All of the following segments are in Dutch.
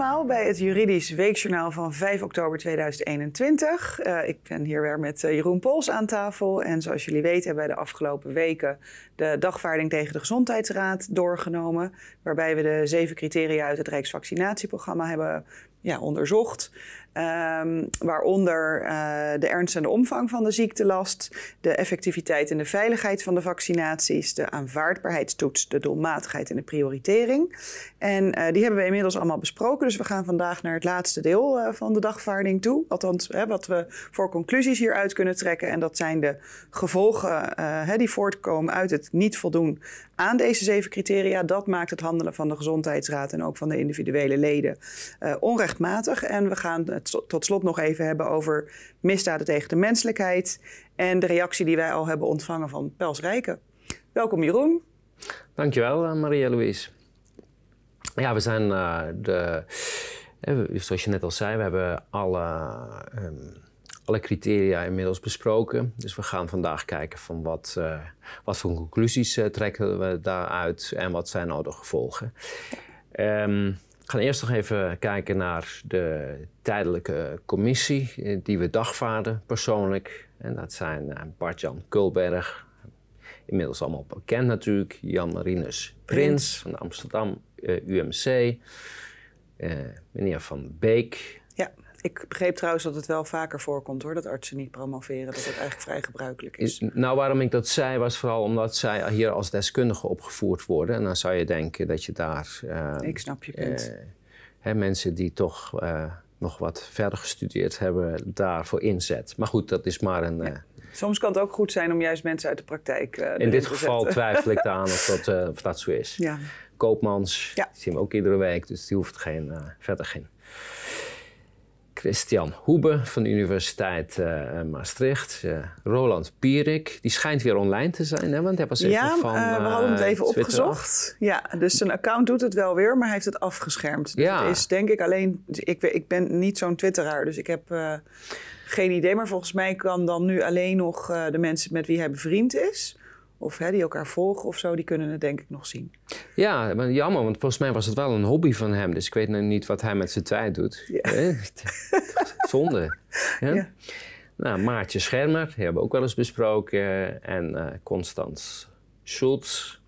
allemaal bij het Juridisch Weekjournaal van 5 oktober 2021. Eh, ik ben hier weer met eh, Jeroen Pols aan tafel. En zoals jullie weten hebben wij de afgelopen weken de dagvaarding tegen de Gezondheidsraad doorgenomen. Waarbij we de zeven criteria uit het Rijksvaccinatieprogramma hebben ja, onderzocht. Ehm, waaronder eh, de ernst en de omvang van de ziektelast, de effectiviteit en de veiligheid van de vaccinaties, de aanvaardbaarheidstoets, de doelmatigheid en de prioritering. En eh, die hebben we inmiddels allemaal besproken. Dus we gaan vandaag naar het laatste deel eh, van de dagvaarding toe. Althans, hè, wat we voor conclusies hieruit kunnen trekken. En dat zijn de gevolgen hè, die voortkomen uit het niet voldoen aan deze zeven criteria. Dat maakt het handelen van de gezondheidsraad en ook van de individuele leden onrechtmatig. En we gaan tot slot nog even hebben over misdaden tegen de menselijkheid en de reactie die wij al hebben ontvangen van Pels Rijken. Welkom Jeroen. Dankjewel eh, Maria-Louise. Ja, we zijn eh, de, eh, zoals je net al zei, we hebben alle, ehm, alle criteria inmiddels besproken. Dus we gaan vandaag kijken van wat, wat voor conclusies trekken we daaruit en wat zijn nou de gevolgen. Ehm, we gaan eerst nog even kijken naar de tijdelijke commissie eh, die we dagvaarden persoonlijk. En dat zijn eh, Bart-Jan Kulberg, inmiddels allemaal bekend natuurlijk, Jan Marinus Prins van de Amsterdam eh, UMC, uh, meneer Van Beek, ik begreep trouwens dat het wel vaker voorkomt hoor, dat artsen niet promoveren, dat het eigenlijk vrij gebruikelijk is. Nou, waarom ik dat zei was vooral omdat zij hier als deskundige opgevoerd worden. En dan zou je denken dat je daar. Uh, ik snap je punt. Eh, hè, mensen die toch eh, nog wat verder gestudeerd hebben, daarvoor inzet. Maar goed, dat is maar een. Eh, Soms kan het ook goed zijn om juist mensen uit de praktijk. Uh, in dit geval twijfel ik aan of dat, of dat zo is. Ja. Koopmans, ja. zien we ook iedere week, dus die hoeft geen, verder geen Christian Hoebe van de Universiteit eh, Maastricht. Eh, Roland Pierik, die schijnt weer online te zijn, hè? want hij was even ja, van Ja, eh, we hadden het even opgezocht. Ja, dus zijn account doet het wel weer, maar hij heeft het afgeschermd. Dus ja. is denk ik alleen, dus ik, ik ben niet zo'n twitteraar, dus ik heb geen idee. Maar volgens mij kan dan nu alleen nog de mensen met wie hij bevriend is of hè, die elkaar volgen of zo, die kunnen het denk ik nog zien. Ja, maar jammer, want volgens mij was het wel een hobby van hem. Dus ik weet nu niet wat hij met zijn tijd doet. Ja. Zonde. Ja? Nou, Maartje Schermer, die hebben we ook wel eens besproken. En uh, eh, Constans Schultz.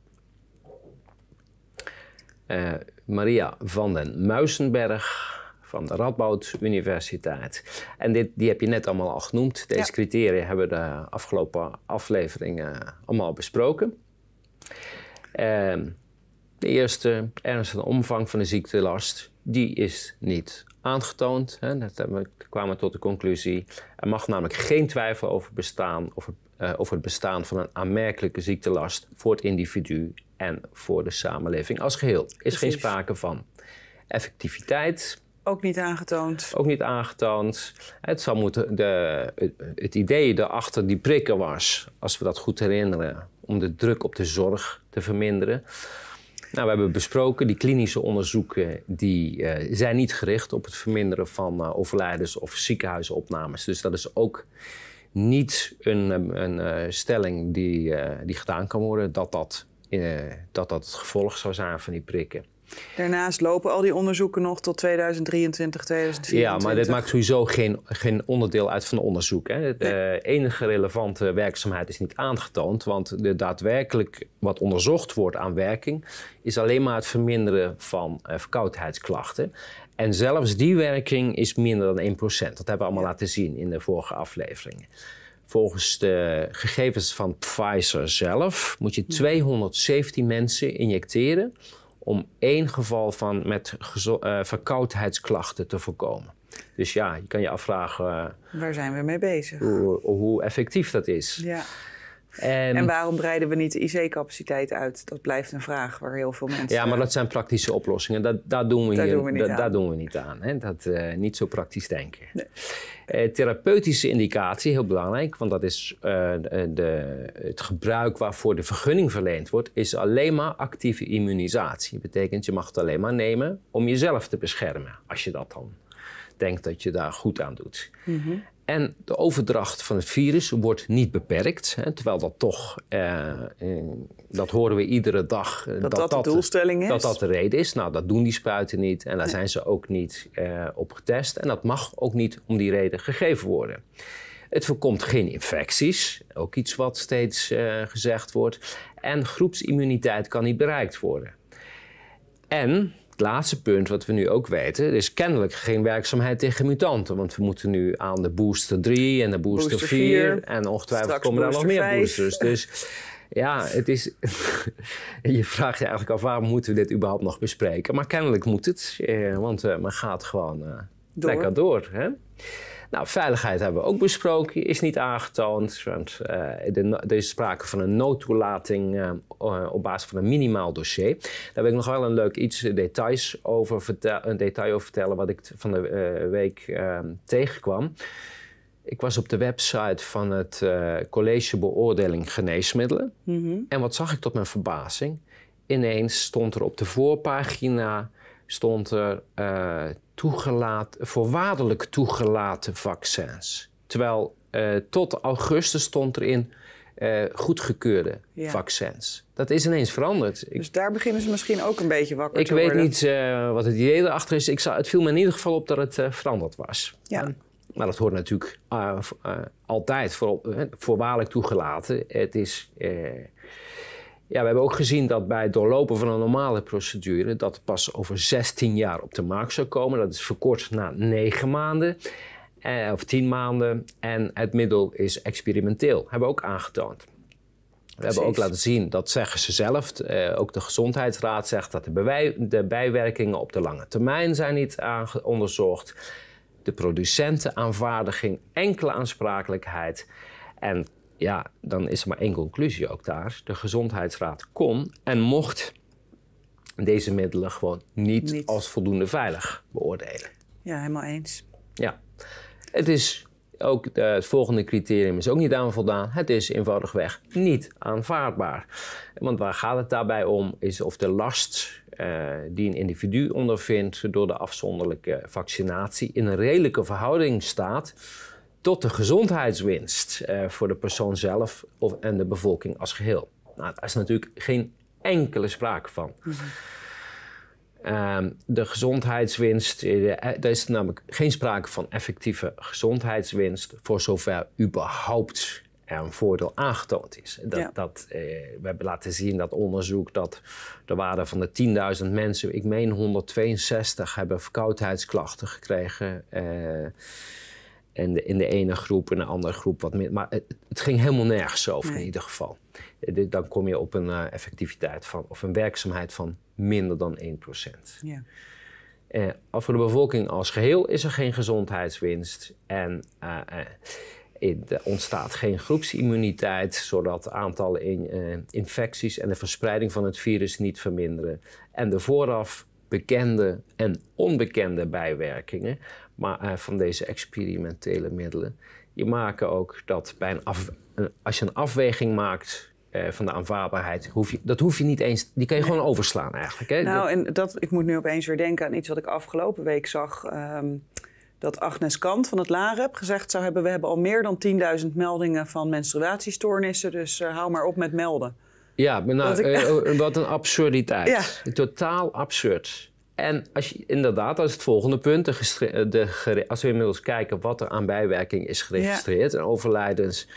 Eh, Maria van den Muisenberg van de Radboud Universiteit. En dit, die heb je net allemaal al genoemd. Deze criteria hebben we de afgelopen afleveringen eh, allemaal besproken. Ehm, de eerste, ernstige omvang van de ziektelast, die is niet aangetoond. Hè. Dat we kwamen tot de conclusie. Er mag namelijk geen twijfel over, bestaan, of eh, over het bestaan van een aanmerkelijke ziektelast voor het individu en voor de samenleving als geheel. Is geen sprake van. Effectiviteit ook niet aangetoond. Ook niet aangetoond. Het, zou moeten de, het idee erachter die prikken was, als we dat goed herinneren, om de druk op de zorg te verminderen. Nou, we hebben besproken, die klinische onderzoeken die, eh, zijn niet gericht op het verminderen van uh, overlijdens of ziekenhuisopnames. Dus dat is ook niet een, een eh, stelling die, die gedaan kan worden, dat dat, dat dat het gevolg zou zijn van die prikken. Daarnaast lopen al die onderzoeken nog tot 2023, 2024. Ja, maar dit maakt sowieso geen, geen onderdeel uit van onderzoek. Hè. De enige relevante werkzaamheid is niet aangetoond, want de daadwerkelijk wat onderzocht wordt aan werking is alleen maar het verminderen van eh, verkoudheidsklachten. En zelfs die werking is minder dan 1%. Dat hebben we allemaal laten zien in de vorige afleveringen. Volgens de gegevens van Pfizer zelf moet je 217 mensen injecteren om één geval van met eh, verkoudheidsklachten te voorkomen. Dus ja, je kan je afvragen. Eh, Waar zijn we mee bezig? Hoe, hoe effectief dat is. Ja. En, en waarom breiden we niet de IC-capaciteit uit? Dat blijft een vraag waar heel veel mensen... Ja, maar dat zijn praktische oplossingen. Dat, dat doen we hier doen we niet aan. doen we niet aan. Hè? Dat, eh, niet zo praktisch denken. Eh, therapeutische indicatie, heel belangrijk. Want dat is eh, de, het gebruik waarvoor de vergunning verleend wordt... is alleen maar actieve immunisatie. Dat betekent, je mag het alleen maar nemen om jezelf te beschermen. Als je dat dan denkt dat je daar goed aan doet. Mhm. En de overdracht van het virus wordt niet beperkt. Hè, terwijl dat toch, eh, dat horen we iedere dag. Eh, dat dat, dat de doelstelling is. Dat dat de reden is. Nou, dat doen die spuiten niet. En daar zijn ze ook niet eh, op getest. En dat mag ook niet om die reden gegeven worden. Het voorkomt geen infecties, ook iets wat steeds gezegd wordt. En groepsimmuniteit kan niet bereikt worden. En het laatste punt wat we nu ook weten, is kennelijk geen werkzaamheid tegen mutanten. Want we moeten nu aan de booster 3 en de booster, 4, En ongetwijfeld komen er nog meer boosters. Dus ja, het is. je vraagt je eigenlijk af waarom moeten we dit überhaupt nog bespreken. Maar kennelijk moet het, eh, want eh, men gaat gewoon eh, lekker door. Hè? Nou, veiligheid hebben we ook besproken, is niet aangetoond. Want uh, er is sprake van een noodtoelating eh, op basis van een minimaal dossier. Daar wil ik nog wel een leuk iets eh, details over een detail over vertellen, wat ik van de week ehm, tegenkwam. Ik was op de website van het College Beoordeling Geneesmiddelen. Mhm. En wat zag ik tot mijn verbazing? Ineens stond er op de voorpagina stond er toegelaten, voorwaardelijk toegelaten vaccins. Terwijl eh, tot augustus stond erin uh, eh, goedgekeurde vaccins. Dat is ineens veranderd. dus daar beginnen ze misschien ook een beetje wakker ik te worden. Ik weet niet eh, wat het idee erachter is. Ik zou, het viel me in ieder geval op dat het veranderd was. Ja. Ehm, maar dat hoort natuurlijk altijd voor, voorwaardelijk toegelaten. Het is ja, we hebben ook gezien dat bij het doorlopen van een normale procedure dat pas over 16 jaar op de markt zou komen. Dat is verkort na 9 maanden eh, of 10 maanden. En het middel is experimenteel, hebben we ook aangetoond. We hebben ook laten zien, dat zeggen ze zelf, eh, ook de Gezondheidsraad zegt dat de, bijwerkingen op de lange termijn zijn niet onderzocht. De producentenaanvaardiging, enkele aansprakelijkheid en ja, dan is er maar één conclusie ook daar. De gezondheidsraad kon en mocht deze middelen gewoon niet, als voldoende veilig beoordelen. Ja, helemaal eens. Ja. Het is ook eh, het volgende criterium is ook niet aan voldaan. Het is eenvoudigweg niet aanvaardbaar. Want waar gaat het daarbij om? Is of de last eh, die een individu ondervindt door de afzonderlijke vaccinatie in een redelijke verhouding staat tot de gezondheidswinst eh, voor de persoon zelf of, en de bevolking als geheel. Nou, daar is natuurlijk geen enkele sprake van. Ehm, de gezondheidswinst, eh, eh, daar is namelijk geen sprake van effectieve gezondheidswinst voor zover überhaupt er een voordeel aangetoond is. Dat, dat we hebben laten zien dat onderzoek dat de waarde van de 10.000 mensen, ik meen 162, hebben verkoudheidsklachten gekregen. En in de ene groep en de andere groep wat meer. Maar het, ging helemaal nergens over in ieder geval. Eh, dan kom je op een eh, effectiviteit van, of een werkzaamheid van minder dan 1%. Ja. Uh, voor de bevolking als geheel is er geen gezondheidswinst. En er ontstaat geen groepsimmuniteit, zodat het aantal infecties en de verspreiding van het virus niet verminderen. En de vooraf bekende en onbekende bijwerkingen maar, eh, van deze experimentele middelen. Die maken ook dat bij een af, als je een afweging maakt eh, van de aanvaardbaarheid. Hoef je, dat hoef je niet eens, die kan je gewoon overslaan eigenlijk. Hè? Nou, en dat, ik moet nu opeens weer denken aan iets wat ik afgelopen week zag. Ehm, dat Agnes Kant van het LAREP gezegd zou hebben: We hebben al meer dan 10.000 meldingen van menstruatiestoornissen, dus eh, hou maar op met melden. Ja, maar nou, oh, wat een absurditeit. Totaal absurd. En als je, inderdaad, dat is het volgende punt. De eh, als we inmiddels kijken wat er aan bijwerking is geregistreerd en overlijdens.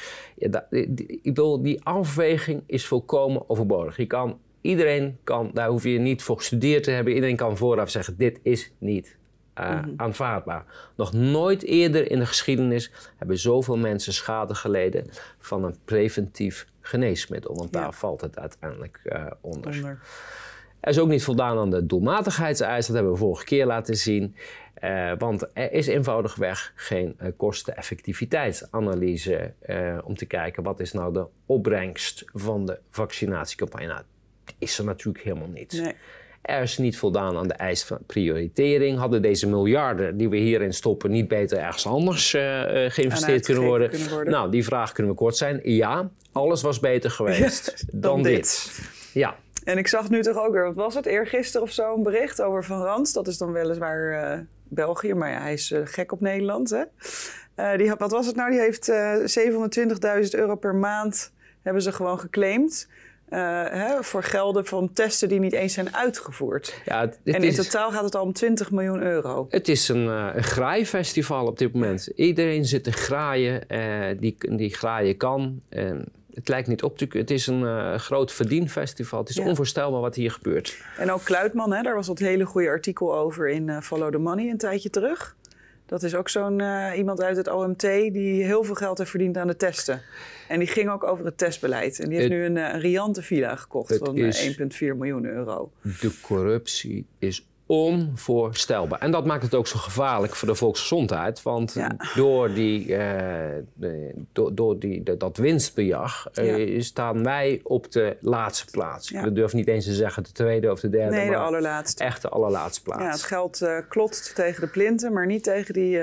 ik bedoel, die afweging is volkomen overbodig. Je kan, iedereen kan, daar hoef je niet voor gestudeerd te hebben. Iedereen kan vooraf zeggen, dit is niet eh, mhm. aanvaardbaar. Nog nooit eerder in de geschiedenis hebben zoveel mensen schade geleden van een preventief geneesmiddel. Want daar valt het uiteindelijk eh, onder. onder. Er is ook niet voldaan aan de doelmatigheidseis. Dat hebben we vorige keer laten zien. Eh, want er is eenvoudigweg geen uh, kosten uh, om te kijken wat is nou de opbrengst van de vaccinatiecampagne. Nou, is er natuurlijk helemaal niet. Er is niet voldaan aan de eis van prioritering. Hadden deze miljarden die we hierin stoppen niet beter ergens anders eh, eh, geïnvesteerd kunnen worden? kunnen worden? Nou, die vraag kunnen we kort zijn. Ja, alles was beter geweest dan, dit. dit. Ja. En ik zag nu toch ook weer, wat was het, eergisteren of zo, een bericht over Van Rans. Dat is dan weliswaar eh, België, maar hij is eh, gek op Nederland. Hè? Eh, die, wat was het nou? Die heeft 720.000 euro per maand, hebben ze gewoon geclaimd. Hè, voor gelden van testen die niet eens zijn uitgevoerd. Ja, en in totaal gaat het al om 20 miljoen euro. Het is een, een graaifestival op dit moment. Iedereen zit te graaien die, die graaien kan het lijkt niet op Het is een eh, groot verdienfestival. Het is onvoorstelbaar wat hier gebeurt. En ook Kluitman, hè, daar was dat hele goede artikel over in eh, Follow the Money een tijdje terug. Dat is ook zo'n eh, iemand uit het OMT die heel veel geld heeft verdiend aan de testen. En die ging ook over het testbeleid. En die heeft nu een, een, riante villa gekocht van 1,4 miljoen euro. De corruptie is onvoorstelbaar. En dat maakt het ook zo gevaarlijk voor de volksgezondheid. Want door, die, eh, door, die, dat winstbejag eh, staan wij op de laatste plaats. We durven durf niet eens te zeggen de tweede of de derde. Nee, de allerlaatste. Echt de allerlaatste plaats. Ja, het geld uh, klotst tegen de plinten, maar niet tegen die,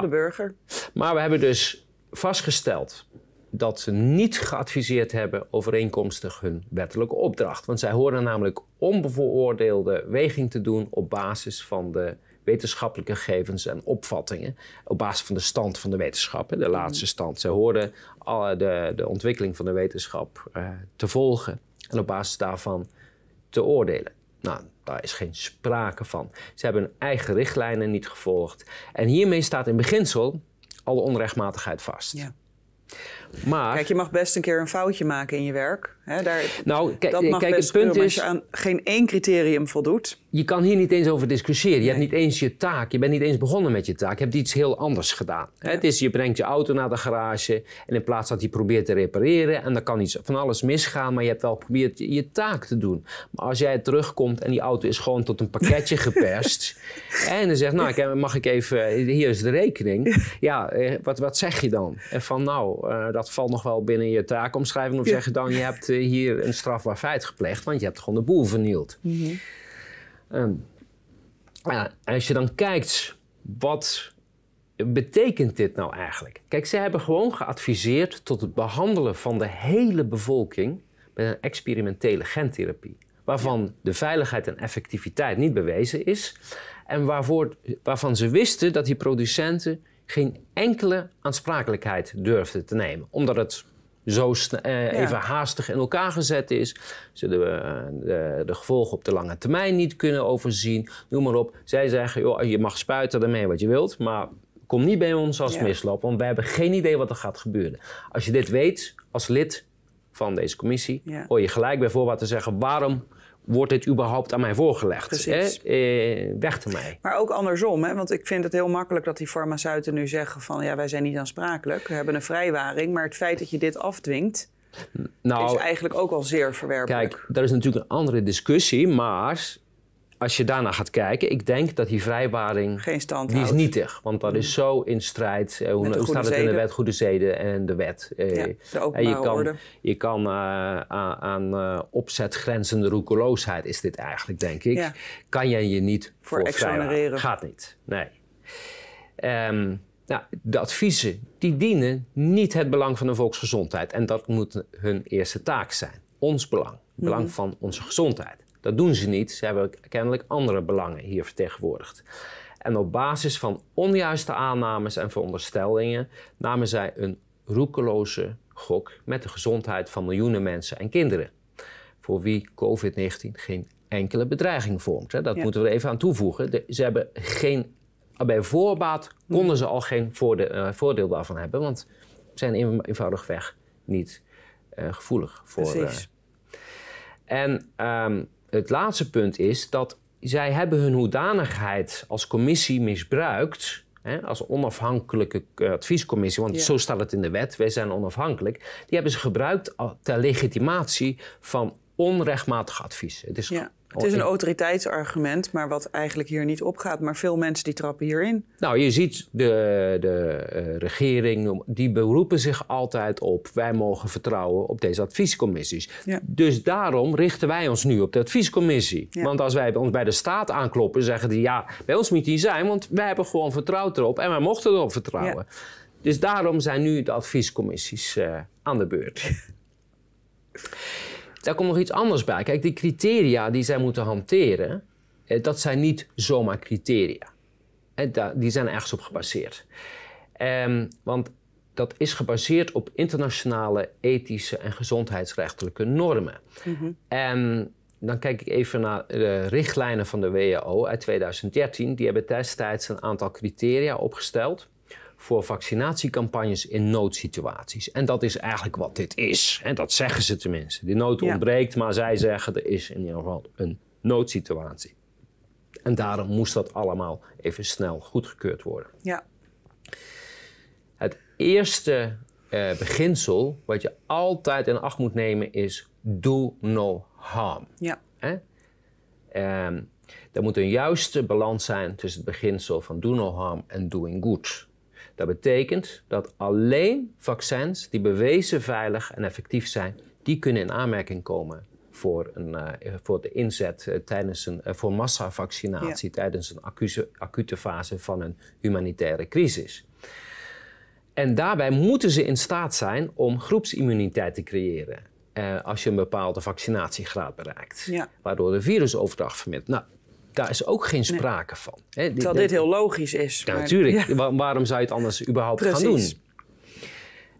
de burger. Maar we hebben dus vastgesteld dat ze niet geadviseerd hebben overeenkomstig hun wettelijke opdracht. Want zij horen namelijk onbevooroordeelde weging te doen op basis van de wetenschappelijke gegevens en opvattingen. Op basis van de stand van de wetenschap, de laatste stand. Zij horen eh, de, de ontwikkeling van de wetenschap eh, te volgen en op basis daarvan te oordelen. Nou, daar is geen sprake van. Ze hebben hun eigen richtlijnen niet gevolgd. En hiermee staat in beginsel alle onrechtmatigheid vast. Ja. Maar... Kijk, je mag best een keer een foutje maken in je werk. Hè, daar, nou, dat mag kijk, best het punt gebeuren, is... als je aan geen één criterium voldoet... Je kan hier niet eens over discussiëren. Je hebt niet eens je taak. Je bent niet eens begonnen met je taak. Je hebt iets heel anders gedaan. Het is, je brengt je auto naar de garage... en in plaats dat die probeert te repareren... en dan kan iets van alles misgaan... maar je hebt wel geprobeerd je, je taak te doen. Maar als jij terugkomt en die auto is gewoon tot een pakketje geperst... en dan zegt, nou, mag ik even... Hier is de rekening. Ja, eh, wat, wat zeg je dan? En van, nou, eh, dat valt nog wel binnen je taakomschrijving. Of ja. zeg je dan, je hebt eh, hier een strafbaar feit gepleegd, want je hebt gewoon de boel vernield. Mhm. Ehm, als je dan kijkt, wat betekent dit nou eigenlijk? Kijk, ze hebben gewoon geadviseerd tot het behandelen van de hele bevolking met een experimentele gentherapie. Waarvan de veiligheid en effectiviteit niet bewezen is. En waarvoor, waarvan ze wisten dat die producenten geen enkele aansprakelijkheid durfde te nemen. Omdat het zo eh, even haastig in elkaar gezet is. Zullen we eh, de, de, gevolgen op de lange termijn niet kunnen overzien? Noem maar op. Zij zeggen, joh, je mag spuiten ermee wat je wilt, maar kom niet bij ons als ja. want wij hebben geen idee wat er gaat gebeuren. Als je dit weet als lid van deze commissie, hoor je gelijk bij voorbaat te zeggen, waarom wordt dit überhaupt aan mij voorgelegd? Hè? Eh, weg te mij. Maar ook andersom, hè? want ik vind het heel makkelijk dat die farmaceuten nu zeggen van ja, wij zijn niet aansprakelijk, we hebben een vrijwaring, maar het feit dat je dit afdwingt. Nou, is eigenlijk ook al zeer verwerpelijk. Kijk, dat is natuurlijk een andere discussie, maar als je daarna gaat kijken, ik denk dat die vrijwaring. Geen stand Die is nietig, want dat is mm. zo in strijd. Eh, hoe, staat het in de wet? Goede zeden en de wet. Eh, ja, de eh, je kan, Je kan eh, aan, opzet grenzende roekeloosheid, is dit eigenlijk, denk ik. Kan jij je niet voor, exonereren? Gaat niet. Nee. Ehm, nou, de adviezen die dienen niet het belang van de volksgezondheid. En dat moet hun eerste taak zijn. Ons belang. Het belang mhm. van onze gezondheid. Dat doen ze niet. Ze hebben kennelijk andere belangen hier vertegenwoordigd. En op basis van onjuiste aannames en veronderstellingen namen zij een roekeloze gok met de gezondheid van miljoenen mensen en kinderen. Voor wie COVID-19 geen enkele bedreiging vormt. Hè. Dat moeten we er even aan toevoegen. ze hebben geen, bij voorbaat konden ze al geen eh, voordeel daarvan hebben, want ze zijn eenvoudigweg niet eh, gevoelig voor. Precies. Eh, en ehm, het laatste punt is dat zij hebben hun hoedanigheid als commissie misbruikt. Hè, als onafhankelijke eh, adviescommissie, want zo staat het in de wet, wij zijn onafhankelijk. Die hebben ze gebruikt ter legitimatie van onrechtmatig advies. Het is ja. Het is een oh, autoriteitsargument, maar wat eigenlijk hier niet opgaat. Maar veel mensen die trappen hierin. Nou, je ziet de, de eh, regering, die beroepen zich altijd op... wij mogen vertrouwen op deze adviescommissies. Dus daarom richten wij ons nu op de adviescommissie. Want als wij ons bij de staat aankloppen, zeggen die... ja, bij ons moet die zijn, want wij hebben gewoon vertrouwd erop... en wij mochten erop vertrouwen. Dus daarom zijn nu de adviescommissies eh, aan de beurt. Daar komt nog iets anders bij. Kijk, die criteria die zij moeten hanteren, eh, dat zijn niet zomaar criteria. Eh, die zijn ergens op gebaseerd. Ehm, want dat is gebaseerd op internationale ethische en gezondheidsrechtelijke normen. Mhm. En ehm, dan kijk ik even naar de richtlijnen van de WHO uit 2013. Die hebben destijds een aantal criteria opgesteld voor vaccinatiecampagnes in noodsituaties. En dat is eigenlijk wat dit is. En dat zeggen ze tenminste. Die nood ontbreekt, maar zij zeggen er is in ieder geval een noodsituatie. En daarom moest dat allemaal even snel goedgekeurd worden. Ja. Het eerste eh, beginsel wat je altijd in acht moet nemen is do no harm. Ja. Hè? Um, er moet een juiste balans zijn tussen het beginsel van do no harm en doing good. Dat betekent dat alleen vaccins die bewezen veilig en effectief zijn, die kunnen in aanmerking komen voor, een, eh, voor de inzet eh, tijdens een, eh, voor massavaccinatie tijdens een acute fase van een humanitaire crisis. En daarbij moeten ze in staat zijn om groepsimmuniteit te creëren. als je een bepaalde vaccinatiegraad bereikt, waardoor de virusoverdracht vermindert. Nou, daar is ook geen sprake van. Terwijl dit heel logisch is. Ja, natuurlijk. waarom zou je het anders überhaupt gaan doen?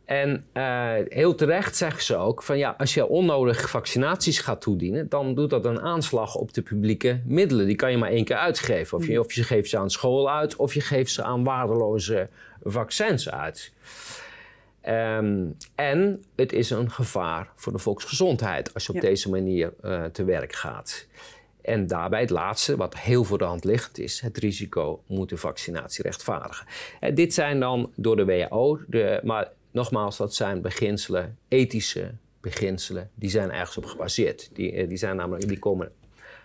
En eh, heel terecht zeggen ze ook van ja, als je onnodig vaccinaties gaat toedienen, dan doet dat een aanslag op de publieke middelen. Die kan je maar één keer uitgeven. Of je, mm. of je geeft ze aan school uit, of je geeft ze aan waardeloze vaccins uit. Ehm, en het is een gevaar voor de volksgezondheid als je op deze manier eh, te werk gaat. En daarbij het laatste, wat heel voor de hand ligt, is het risico moet de vaccinatie rechtvaardigen. En eh, dit zijn dan door de WHO, de, maar nogmaals, dat zijn beginselen, ethische beginselen, die zijn ergens op gebaseerd. Die, eh, die, zijn namelijk, die komen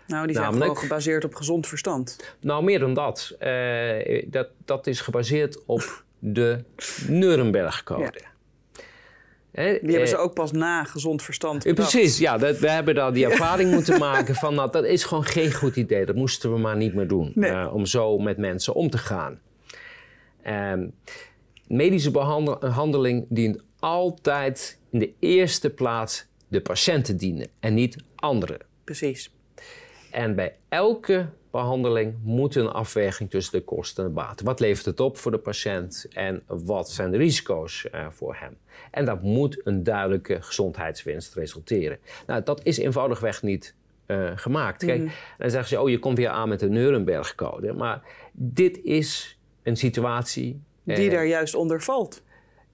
nou, die zijn Namelijk, gewoon gebaseerd op gezond verstand. Nou, meer dan dat. Eh, dat, dat is gebaseerd op de Nuremberg-code. Ja die hebben ze eh, ook pas na gezond verstand eh, Precies, ja. Dat, we hebben daar die ervaring moeten maken van dat is gewoon geen goed idee. Dat moesten we maar niet meer doen. Eh, om zo met mensen om te gaan. Ehm, medische behandeling dient altijd in de eerste plaats de patiënten dienen en niet anderen. Precies. En bij elke behandeling moet een afweging tussen de kosten en de baten. Wat levert het op voor de patiënt en wat zijn de risico's eh, voor hem? En dat moet een duidelijke gezondheidswinst resulteren. Nou, dat is eenvoudigweg niet eh, gemaakt. Kijk, mm-hmm. dan zeggen ze, oh, je komt weer aan met de Nuremberg-code. Maar dit is een situatie... Die eh, daar juist onder valt.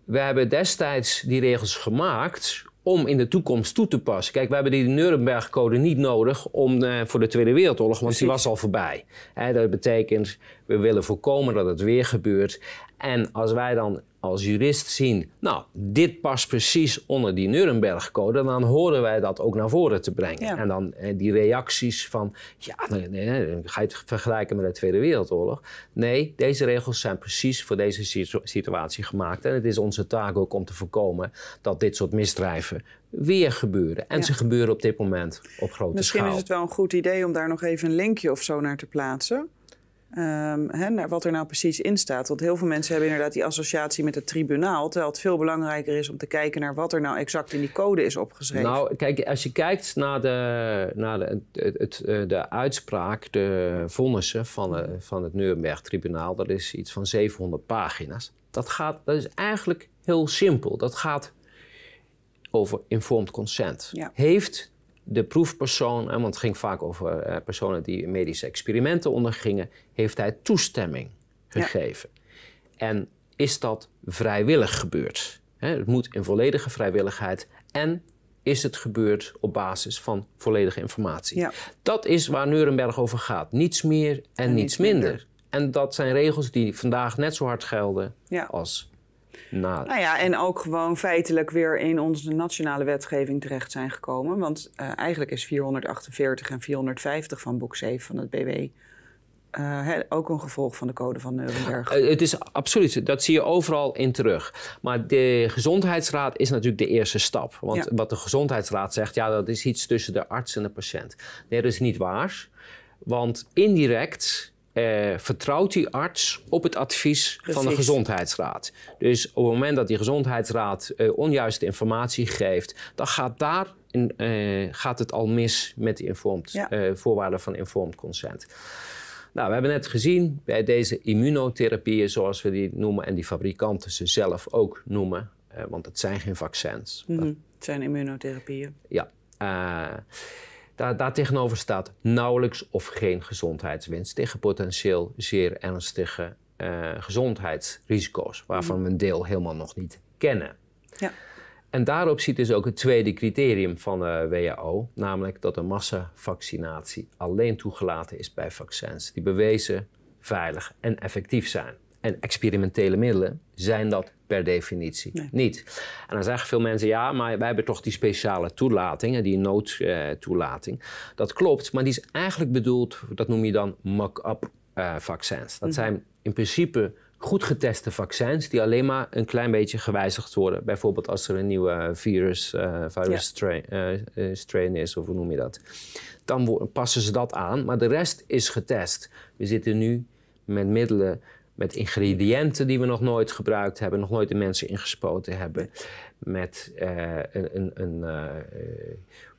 We hebben destijds die regels gemaakt om in de toekomst toe te passen. Kijk, we hebben die Nuremberg-code niet nodig om, eh, voor de Tweede Wereldoorlog, want die was al voorbij. dat betekent, we willen voorkomen dat het weer gebeurt. En als wij dan als jurist zien, nou, dit past precies onder die Nuremberg-code, dan horen wij dat ook naar voren te brengen. En dan eh, die reacties van, ja, dan, ga je het vergelijken met de Tweede Wereldoorlog. Nee, deze regels zijn precies voor deze situatie gemaakt. En het is onze taak ook om te voorkomen dat dit soort misdrijven weer gebeuren. En ze gebeuren op dit moment op grote schaal. Misschien is het wel een goed idee om daar nog even een linkje of zo naar te plaatsen. Ehm, naar wat er nou precies in staat. Want heel veel mensen hebben inderdaad die associatie met het tribunaal. Terwijl het veel belangrijker is om te kijken naar wat er nou exact in die code is opgeschreven. Nou, kijk, als je kijkt naar de, naar de, het, eh, de uitspraak, de vonnissen van, eh, van het Nuremberg-tribunaal, dat is iets van 700 pagina's. Dat, gaat, dat is eigenlijk heel simpel. Dat gaat over informed consent. Heeft de proefpersoon, want het ging vaak over eh, personen die medische experimenten ondergingen, heeft hij toestemming gegeven. En is dat vrijwillig gebeurd? het moet in volledige vrijwilligheid en is het gebeurd op basis van volledige informatie. Dat is waar Nuremberg over gaat. Niets meer en, niets, minder. En dat zijn regels die vandaag net zo hard gelden als nou, ja, en ook gewoon feitelijk weer in onze nationale wetgeving terecht zijn gekomen. Want eh, eigenlijk is 448 en 450 van boek 7 van het BW eh, ook een gevolg van de code van Nuremberg. Eh, het is absoluut, dat zie je overal in terug. Maar de gezondheidsraad is natuurlijk de eerste stap. Want wat de gezondheidsraad zegt, ja, dat is iets tussen de arts en de patiënt. Nee, dat is niet waar. Want indirect eh, vertrouwt die arts op het advies van de gezondheidsraad. Dus op het moment dat die gezondheidsraad eh, onjuiste informatie geeft, dan gaat daar in, eh, gaat het al mis met de informed, voorwaarden van informed consent. Nou, we hebben net gezien bij deze immunotherapieën, zoals we die noemen, en die fabrikanten ze zelf ook noemen, want het zijn geen vaccins. Mhm. Het zijn immunotherapieën. Ja. Daar, tegenover staat nauwelijks of geen gezondheidswinst tegen potentieel zeer ernstige uh, gezondheidsrisico's, waarvan we een deel helemaal nog niet kennen. Ja. En daarop ziet dus ook het tweede criterium van de WHO, namelijk dat een massavaccinatie alleen toegelaten is bij vaccins die bewezen veilig en effectief zijn. En experimentele middelen zijn dat per definitie niet. En dan zeggen veel mensen, ja, maar wij hebben toch die speciale eh, toelating, die noodtoelating. dat klopt, maar die is eigenlijk bedoeld, dat noem je dan mock-up eh, vaccins. Dat mhm. zijn in principe goed geteste vaccins die alleen maar een klein beetje gewijzigd worden. Bijvoorbeeld als er een nieuwe eh, virus, virus strain, strain, is, of hoe noem je dat. Dan passen ze dat aan, maar de rest is getest. We zitten nu met middelen met ingrediënten die we nog nooit gebruikt hebben, nog nooit de mensen ingespoten hebben. Met eh, een, een, eh, eh,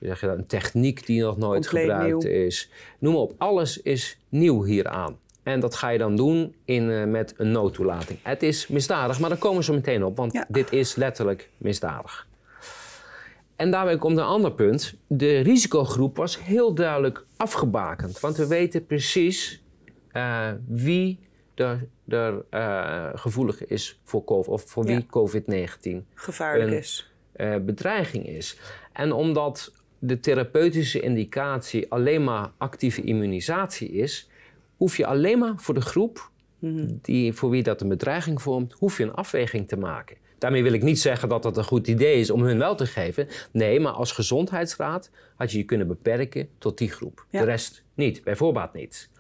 zeg een techniek die nog nooit gebruikt is. Noem maar op, alles is nieuw hieraan. En dat ga je dan doen in, met een noodtoelating. Het is misdadig, maar daar komen ze meteen op, want dit is letterlijk misdadig. En daarbij komt een ander punt. De risicogroep was heel duidelijk afgebakend. Want we weten precies wie er er uh, gevoelig is voor COVID, of voor wie COVID-19 gevaarlijk een, is. Eh, bedreiging is. En omdat de therapeutische indicatie alleen maar actieve immunisatie is, hoef je alleen maar voor de groep mhm. die, voor wie dat een bedreiging vormt, hoef je een afweging te maken. Daarmee wil ik niet zeggen dat dat een goed idee is om hun wel te geven. Nee, maar als gezondheidsraad had je je kunnen beperken tot die groep. De rest niet, bij voorbaat niet.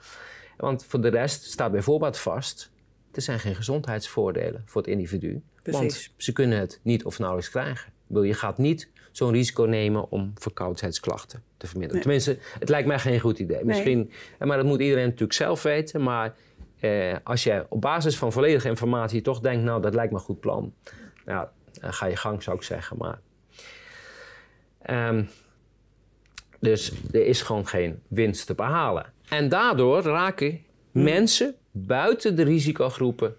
Want voor de rest staat bij voorbaat vast er zijn geen gezondheidsvoordelen voor het individu. Want ze kunnen het niet of nauwelijks krijgen. Je gaat niet zo'n risico nemen om verkoudheidsklachten te verminderen. Tenminste, het lijkt mij geen goed idee. Misschien, eh, Maar dat moet iedereen natuurlijk zelf weten. Maar eh, als jij op basis van volledige informatie toch denkt, nou dat lijkt me een goed plan. dan ga je gang zou ik zeggen. Maar, ehm, dus er is gewoon geen winst te behalen. En daardoor raken hm. mensen buiten de risicogroepen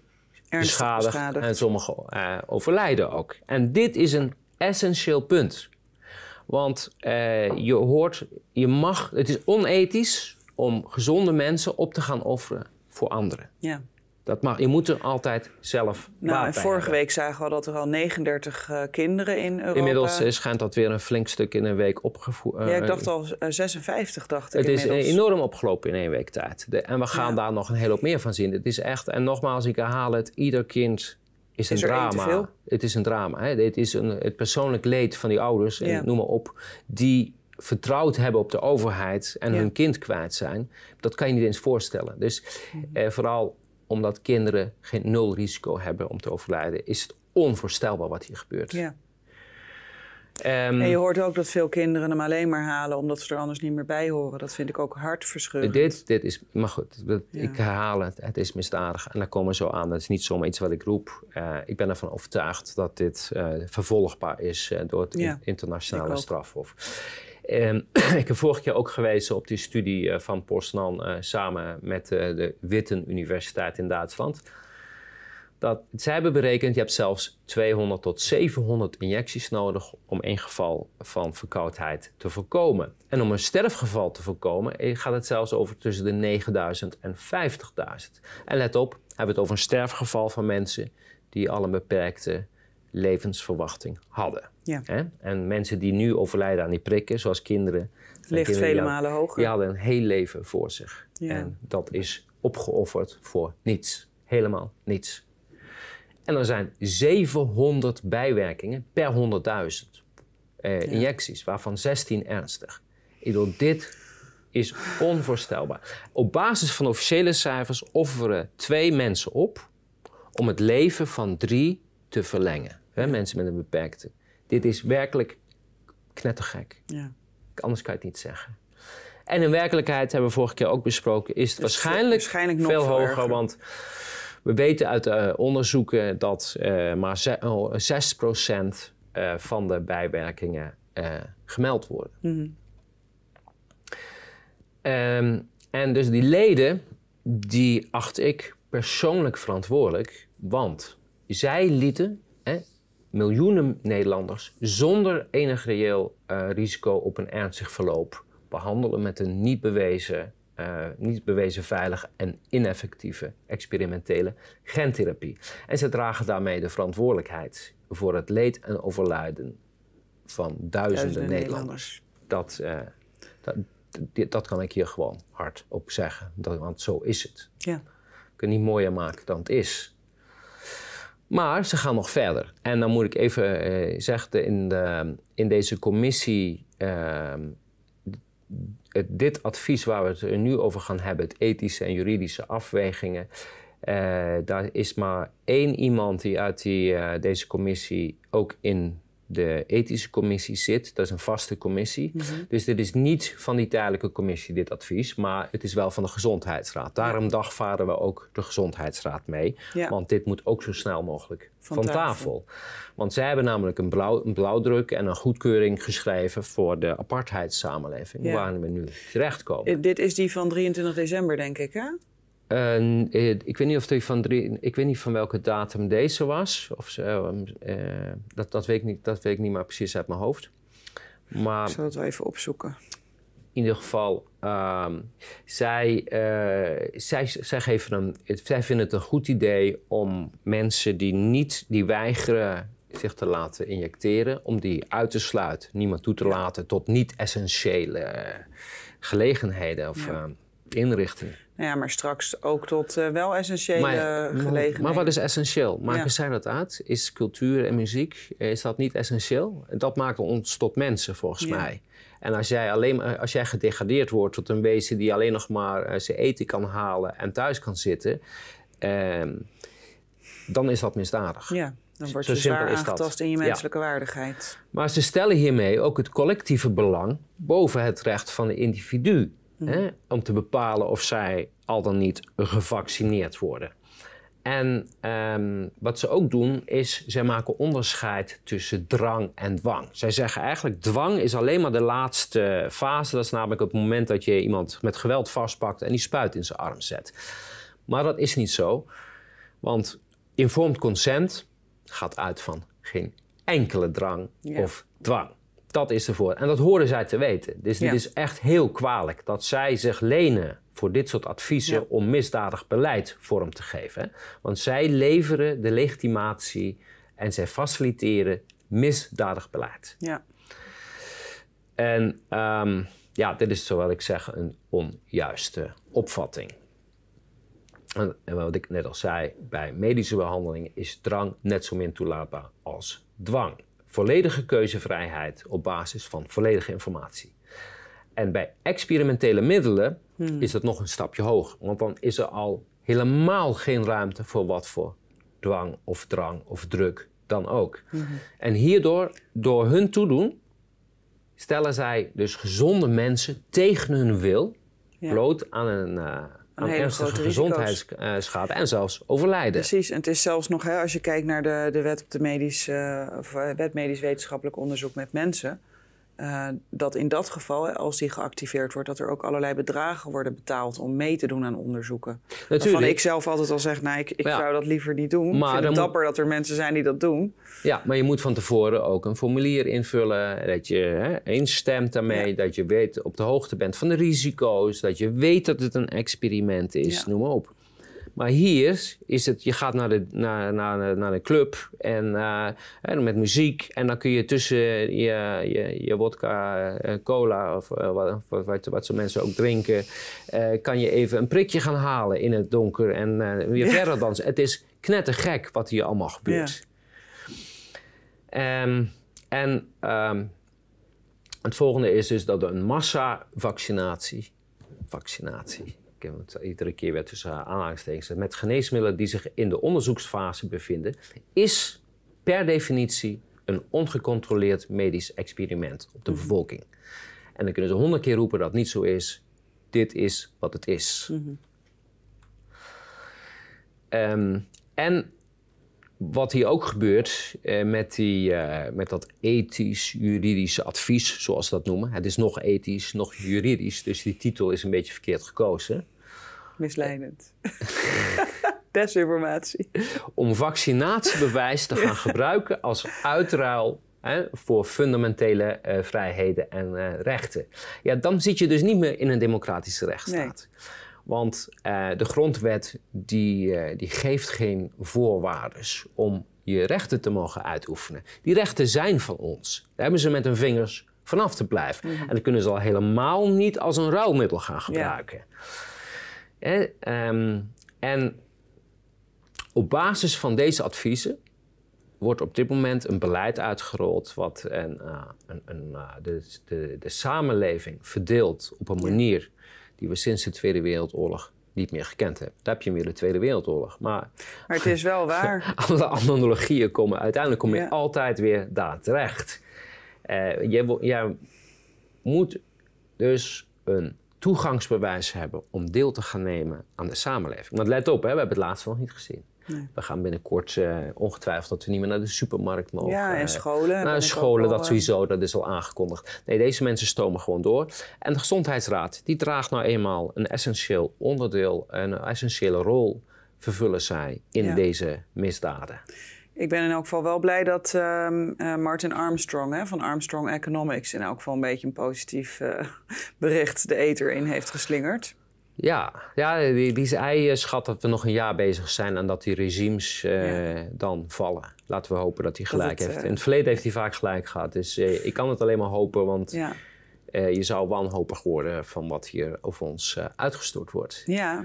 beschadigd en sommigen eh, overlijden ook. En dit is een essentieel punt. Want eh, je hoort, je mag, het is onethisch om gezonde mensen op te gaan offeren voor anderen. Ja. Dat mag, je moet er altijd zelf nou, en Vorige week zagen we dat er al 39 eh, kinderen in Europa... Inmiddels eh, schijnt dat weer een flink stuk in een week opgevoerd. Eh, ja, ik dacht al 56, dacht ik Het is enorm opgelopen in één week tijd. De, en we gaan daar nog een hele hoop meer van zien. Het is echt, en nogmaals, ik herhaal het, ieder kind is, een drama. Het is een drama. Hè? Het is een, het persoonlijk leed van die ouders, noem maar op, die vertrouwd hebben op de overheid en hun kind kwijt zijn, dat kan je niet eens voorstellen. Dus mm. eh, vooral omdat kinderen geen nul risico hebben om te overlijden, is het onvoorstelbaar wat hier gebeurt. Ja. Ehm, en je hoort ook dat veel kinderen hem alleen maar halen omdat ze er anders niet meer bij horen. Dat vind ik ook hartverscheurend. Dit, dit is, maar goed, ik herhaal het, het is misdadig. En daar komen we zo aan. Dat is niet zomaar iets wat ik roep. Eh, ik ben ervan overtuigd dat dit eh, vervolgbaar is eh, door het internationale strafhof. Ehm, ik heb vorig keer ook gewezen op die studie eh, van Posnan eh, samen met eh, de Witten Universiteit in Duitsland. Dat, zij hebben berekend, je hebt zelfs 200 tot 700 injecties nodig om één geval van verkoudheid te voorkomen. En om een sterfgeval te voorkomen gaat het zelfs over tussen de 9000 en 50.000. En let op, hebben we het over een sterfgeval van mensen die al een beperkte levensverwachting hadden. Hè? En mensen die nu overlijden aan die prikken, zoals kinderen... Ligt vele malen hoger. Die hadden een heel leven voor zich. En dat is opgeofferd voor niets. Helemaal niets. En er zijn 700 bijwerkingen per 100.000 eh, injecties, waarvan 16 ernstig. bedoel, dit is onvoorstelbaar. Op basis van officiële cijfers offeren twee mensen op om het leven van drie verlengen. Hè? Mensen met een beperkte. Dit is werkelijk knettergek. Ja. Anders kan je het niet zeggen. En in werkelijkheid hebben we vorige keer ook besproken, is het waarschijnlijk, nog veel hoger. Want we weten uit eh, onderzoeken dat eh, maar 6% eh, van de bijwerkingen gemeld worden. Mhm. Ehm, en dus die leden, die acht ik persoonlijk verantwoordelijk, want zij lieten hè, miljoenen Nederlanders zonder enig reëel eh, risico op een ernstig verloop behandelen met een niet bewezen, eh, niet bewezen veilige en ineffectieve experimentele gentherapie. En ze dragen daarmee de verantwoordelijkheid voor het leed en overlijden van duizenden, Nederlanders. Dat, eh, dat, dat, kan ik hier gewoon hard op zeggen, dat, want zo is het. Ja. Je kunt niet mooier maken dan het is. Maar ze gaan nog verder. En dan moet ik even eh, zeggen, in, de, in deze commissie, ehm, dit advies waar we het nu over gaan hebben, het ethische en juridische afwegingen, eh, daar is maar één iemand die uit die, eh, deze commissie ook in de ethische commissie zit. Dat is een vaste commissie. Mhm. Dus dit is niet van die tijdelijke commissie, dit advies. Maar het is wel van de gezondheidsraad. Daarom ja. dagvaren we ook de gezondheidsraad mee. Want dit moet ook zo snel mogelijk van, tafel. Want zij hebben namelijk een, blauw, een, blauwdruk en een goedkeuring geschreven voor de apartheidssamenleving. Ja. Waar we nu terechtkomen. Eh, dit is die van 23 december, denk ik, hè? Eh, ik weet niet of die van drie, ik weet niet van welke datum deze was. Of ehm, eh, dat, dat, weet ik niet, dat weet ik niet maar precies uit mijn hoofd. Maar, ik zal het wel even opzoeken. In ieder geval, ehm, zij, eh, zij, zij, geven een zij vinden het een goed idee om mensen die niet, die weigeren zich te laten injecteren, om die uit te sluiten, niemand toe te laten tot niet-essentiële gelegenheden of ehm, inrichtingen ja, maar straks ook tot eh, wel essentiële maar, gelegenheden. Maar wat is essentieel? Maken ja. zij dat uit? Is cultuur en muziek, eh, is dat niet essentieel? Dat maakt ons tot mensen, volgens mij. En als jij, alleen, als jij gedegradeerd wordt tot een wezen die alleen nog maar eh, zijn eten kan halen en thuis kan zitten, ehm, dan is dat misdadig. Ja. Dan word je zwaar aangetast in je menselijke waardigheid. Maar ze stellen hiermee ook het collectieve belang boven het recht van de individu. Mm-hmm. om te bepalen of zij al dan niet gevaccineerd worden. En ehm, wat ze ook doen is, zij maken onderscheid tussen drang en dwang. Zij zeggen eigenlijk, dwang is alleen maar de laatste fase. Dat is namelijk het moment dat je iemand met geweld vastpakt en die spuit in zijn arm zet. Maar dat is niet zo, want informed consent gaat uit van geen enkele drang of dwang. Dat is ervoor. En dat horen zij te weten. Dus dit is echt heel kwalijk dat zij zich lenen voor dit soort adviezen om misdadig beleid vorm te geven. Want zij leveren de legitimatie en zij faciliteren misdadig beleid. Ja. En ehm, ja, dit is zowel ik zeg een onjuiste opvatting. En, wat ik net al zei, bij medische behandelingen is drang net zo min toelaatbaar als dwang volledige keuzevrijheid op basis van volledige informatie. En bij experimentele middelen hmm. is dat nog een stapje hoger, want dan is er al helemaal geen ruimte voor wat voor dwang of drang of druk dan ook. Hmm. En hierdoor, door hun toedoen, stellen zij dus gezonde mensen tegen hun wil bloot aan een. Eh, een hele grote gezondheidsschade eh, en zelfs overlijden. Precies, en het is zelfs nog, hè, als je kijkt naar de, de wet op de medisch, eh, of, eh, wet medisch wetenschappelijk onderzoek met mensen, eh, dat in dat geval, als die geactiveerd wordt, dat er ook allerlei bedragen worden betaald om mee te doen aan onderzoeken. Natuurlijk. Waarvan ik zelf altijd al zeg, nou, ik, ik zou dat liever niet doen. ik vind het dapper dat er mensen zijn die dat doen. Ja, maar je moet van tevoren ook een formulier invullen, dat je hè, instemt daarmee, dat je weet op de hoogte bent van de risico's, dat je weet dat het een experiment is, noem maar op. Maar hier is het, je gaat naar de, naar, naar, naar de club en, eh, en met muziek. En dan kun je tussen je, je, je wodka, eh, cola of eh, wat, wat, wat, mensen ook drinken, kan je even een prikje gaan halen in het donker en weer verder dansen. Het is knettergek wat hier allemaal gebeurt. Ja. Ehm, en ehm, het volgende is dus dat een massa vaccinatie vaccinatie, want iedere keer werd tussen aanhalingstekens, met geneesmiddelen die zich in de onderzoeksfase bevinden, is per definitie een ongecontroleerd medisch experiment op de mhm. bevolking. En dan kunnen ze honderd keer roepen dat het niet zo is. Dit is wat het is. Mhm. Ehm, en wat hier ook gebeurt eh, met, die, eh, met dat ethisch-juridische advies, zoals ze dat noemen. Het is nog ethisch, nog juridisch, dus die titel is een beetje verkeerd gekozen. Misleidend. Desinformatie. Om vaccinatiebewijs te gaan gebruiken als uitruil Hè, voor fundamentele eh, vrijheden en eh, rechten. Ja, dan zit je dus niet meer in een democratische rechtsstaat. Want eh, de grondwet die, die geeft geen voorwaardes om je rechten te mogen uitoefenen. Die rechten zijn van ons. Daar hebben ze met hun vingers vanaf te blijven. Mhm. En dat kunnen ze al helemaal niet als een rouwmiddel gaan gebruiken. Ehm, en op basis van deze adviezen wordt op dit moment een beleid uitgerold wat een, eh, een, een eh, de, de, de, samenleving verdeelt op een manier die we sinds de Tweede Wereldoorlog niet meer gekend hebben. Daar heb je meer de Tweede Wereldoorlog. Maar, maar het is wel waar. Alle analogieën komen uiteindelijk kom je altijd weer daar terecht. Eh, je moet dus een toegangsbewijs hebben om deel te gaan nemen aan de samenleving. Want let op, hè, we hebben het laatst nog niet gezien. We gaan binnenkort eh, ongetwijfeld dat we niet meer naar de supermarkt mogen. Ja, en eh, scholen. naar scholen, dat sowieso, eh. dat is al aangekondigd. Nee, deze mensen stomen gewoon door. En de Gezondheidsraad, die draagt nou eenmaal een essentieel onderdeel, een essentiële rol vervullen zij in deze misdaden. Ik ben in elk geval wel blij dat ehm, eh, Martin Armstrong hè, van Armstrong Economics in elk geval een beetje een positief eh, bericht de eter in heeft geslingerd. Ja, ja die, die zei eh, schat dat we nog een jaar bezig zijn en dat die regimes dan vallen. Laten we hopen dat hij gelijk heeft. In het verleden heeft hij vaak gelijk gehad. Dus ik kan het alleen maar hopen, want je zou wanhopig worden van wat hier over ons uitgestort wordt. Ja.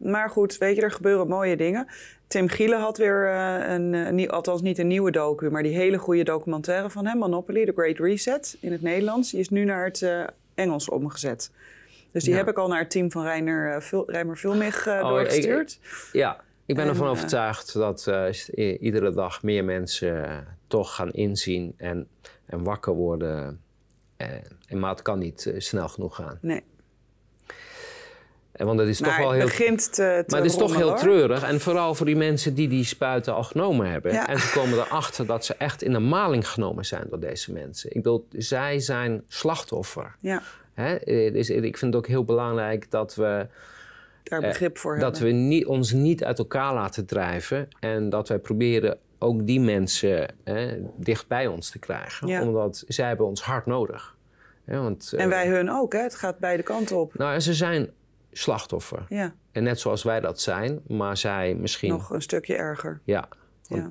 Maar goed, weet je, er gebeuren mooie dingen. Tim Gielen had weer eh, een, eh, althans niet een nieuwe docu, maar die hele goede documentaire van hem, Monopoly, The Great Reset in het Nederlands. Die is nu naar het eh, Engels omgezet. Dus die heb ik al naar het team van Reiner, Reimer Vilmig oh, doorgestuurd. ja, ik ben ervan overtuigd dat iedere dag meer mensen toch gaan inzien en, en wakker worden. En, maar het kan niet snel genoeg gaan. Nee, want dat is maar toch wel heel. Begint te, maar het is toch heel treurig. En vooral voor die mensen die die spuiten al genomen hebben. En ze komen erachter dat ze echt in de maling genomen zijn door deze mensen. Ik bedoel, zij zijn slachtoffer. Ja. Hè? Eh, dus ik vind het ook heel belangrijk dat we. Daar eh, begrip voor hebben. Dat we niet, ons niet uit elkaar laten drijven. En dat wij proberen ook die mensen dicht bij ons te krijgen. Omdat zij hebben ons hard nodig. Ja, want, en eh, wij hun ook, hè? het gaat beide kanten op. Nou, en ze zijn slachtoffer. Ja. En net zoals wij dat zijn, maar zij misschien. Nog een stukje erger. Ja. ja.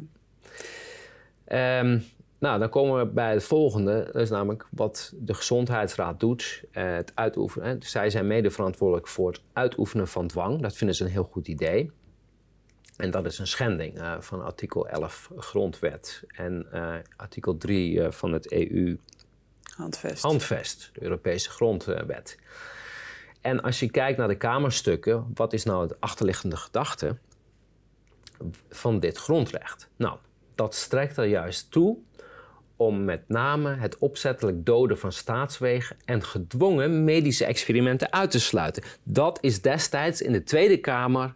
Ehm, nou, dan komen we bij het volgende. Dat is namelijk wat de Gezondheidsraad doet. Eh, het uitoefenen. Zij zijn mede verantwoordelijk voor het uitoefenen van dwang. Dat vinden ze een heel goed idee. En dat is een schending eh, van artikel 11 Grondwet en eh, artikel 3 van het EU. Handvest. Handvest, de Europese Grondwet. En als je kijkt naar de Kamerstukken, wat is nou het achterliggende gedachte van dit grondrecht? Nou, dat strekt er juist toe om met name het opzettelijk doden van staatswegen en gedwongen medische experimenten uit te sluiten. Dat is destijds in de Tweede Kamer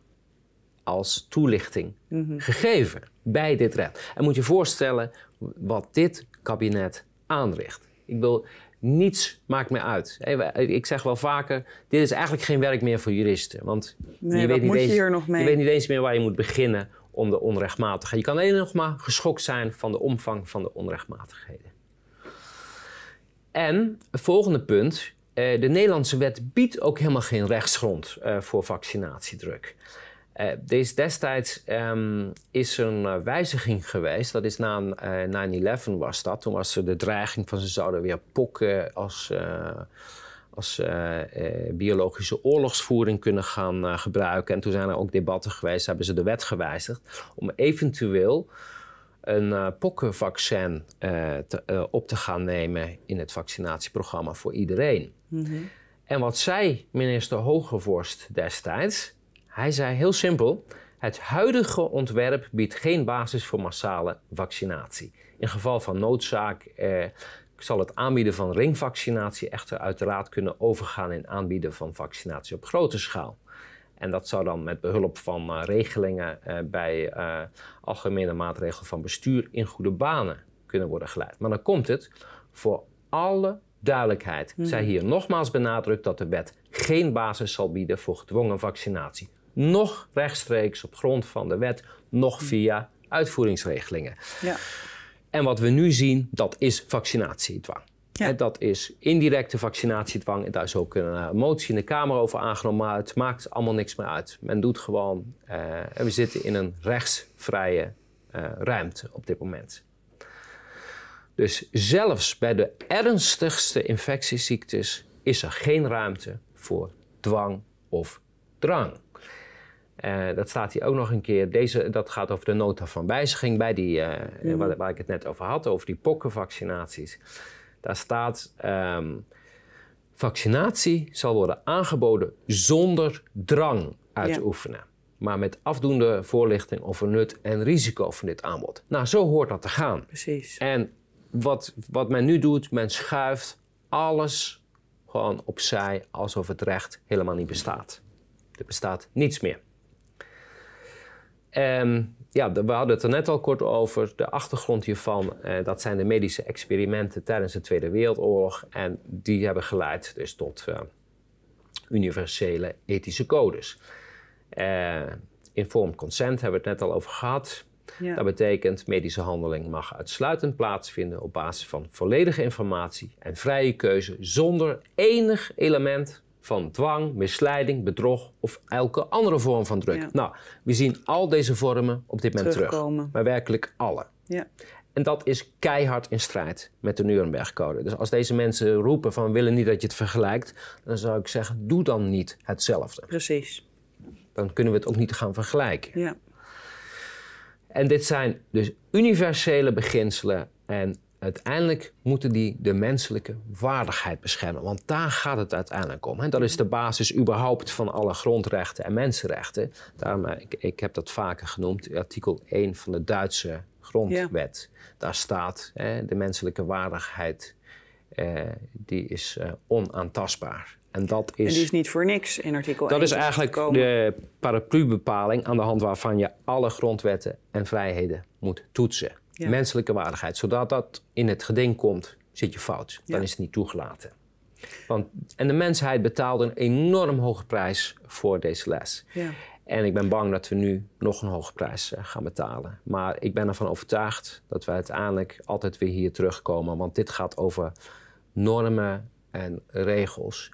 als toelichting mhm. gegeven bij dit recht. En moet je voorstellen wat dit kabinet aanricht. Ik wil, niets maakt me uit. Ik zeg wel vaker, dit is eigenlijk geen werk meer voor juristen. Want je, weet niet eens, je, weet niet eens meer waar je moet beginnen om de onrechtmatigheid. Je kan alleen nog maar geschokt zijn van de omvang van de onrechtmatigheden. En het volgende punt. Eh, de Nederlandse wet biedt ook helemaal geen rechtsgrond eh, voor vaccinatiedruk. Eh, deze destijds ehm, is er een eh, wijziging geweest. Dat is na 9-11 eh, was dat. Toen was er de dreiging van ze zouden weer pokken als, als biologische oorlogsvoering kunnen gaan gebruiken. En toen zijn er ook debatten geweest, hebben ze de wet gewijzigd om eventueel een pokkenvaccin op te gaan nemen in het vaccinatieprogramma voor iedereen. Mhm. En wat zei minister Hogevorst destijds? Hij zei heel simpel: het huidige ontwerp biedt geen basis voor massale vaccinatie. In geval van noodzaak eh, zal het aanbieden van ringvaccinatie echter uiteraard kunnen overgaan in aanbieden van vaccinatie op grote schaal. En dat zou dan met behulp van eh, regelingen eh, bij eh, algemene maatregelen van bestuur in goede banen kunnen worden geleid. Maar dan komt het voor alle duidelijkheid. Mm. Zij hier nogmaals benadrukt dat de wet geen basis zal bieden voor gedwongen vaccinatie nog rechtstreeks op grond van de wet, nog mm. via uitvoeringsregelingen. Ja. En wat we nu zien, dat is vaccinatiedwang. En dat is indirecte vaccinatiedwang. daar is ook een eh, motie in de Kamer over aangenomen. Maar het maakt allemaal niks meer uit. Men doet gewoon. Eh, en we zitten in een rechtsvrije eh, ruimte op dit moment. Dus zelfs bij de ernstigste infectieziektes is er geen ruimte voor dwang of drang. Eh, dat staat hier ook nog een keer. Deze, dat gaat over de nota van wijziging bij die, eh, mhm. waar, ik het net over had, over die pokkenvaccinaties. Daar staat: ehm, vaccinatie zal worden aangeboden zonder drang uit te oefenen. Maar met afdoende voorlichting over nut en risico van dit aanbod. Nou, zo hoort dat te gaan. Precies. En wat, wat men nu doet, men schuift alles gewoon opzij alsof het recht helemaal niet bestaat. Er bestaat niets meer. Ehm, ja, we hadden het er net al kort over. De achtergrond hiervan, uh, dat zijn de medische experimenten tijdens de Tweede Wereldoorlog. En die hebben geleid dus tot eh, universele ethische codes. Eh, informed consent hebben we het net al over gehad. Dat betekent medische handeling mag uitsluitend plaatsvinden op basis van volledige informatie en vrije keuze zonder enig element van dwang, misleiding, bedrog of elke andere vorm van druk. Nou, we zien al deze vormen op dit moment terug. Maar werkelijk alle. Ja. En dat is keihard in strijd met de Nuremberg-code. Dus als deze mensen roepen van willen niet dat je het vergelijkt, dan zou ik zeggen, doe dan niet hetzelfde. Precies. Dan kunnen we het ook niet gaan vergelijken. Ja. En dit zijn dus universele beginselen en Uiteindelijk moeten die de menselijke waardigheid beschermen, want daar gaat het uiteindelijk om. dat is de basis überhaupt van alle grondrechten en mensenrechten. Daarom, eh, ik, ik heb dat vaker genoemd, artikel 1 van de Duitse grondwet. Daar staat hè, de menselijke waardigheid, eh, die is eh, onaantastbaar. En dat is. En die is niet voor niks in artikel dat Dat is eigenlijk de paraplu-bepaling aan de hand waarvan je alle grondwetten en vrijheden moet toetsen. Menselijke waardigheid. Zodat dat in het geding komt, zit je fout. Dan is het niet toegelaten. Want, en de mensheid betaalde een enorm hoge prijs voor deze les. Ja. En ik ben bang dat we nu nog een hoge prijs eh, gaan betalen. Maar ik ben ervan overtuigd dat we uiteindelijk altijd weer hier terugkomen. Want dit gaat over normen en regels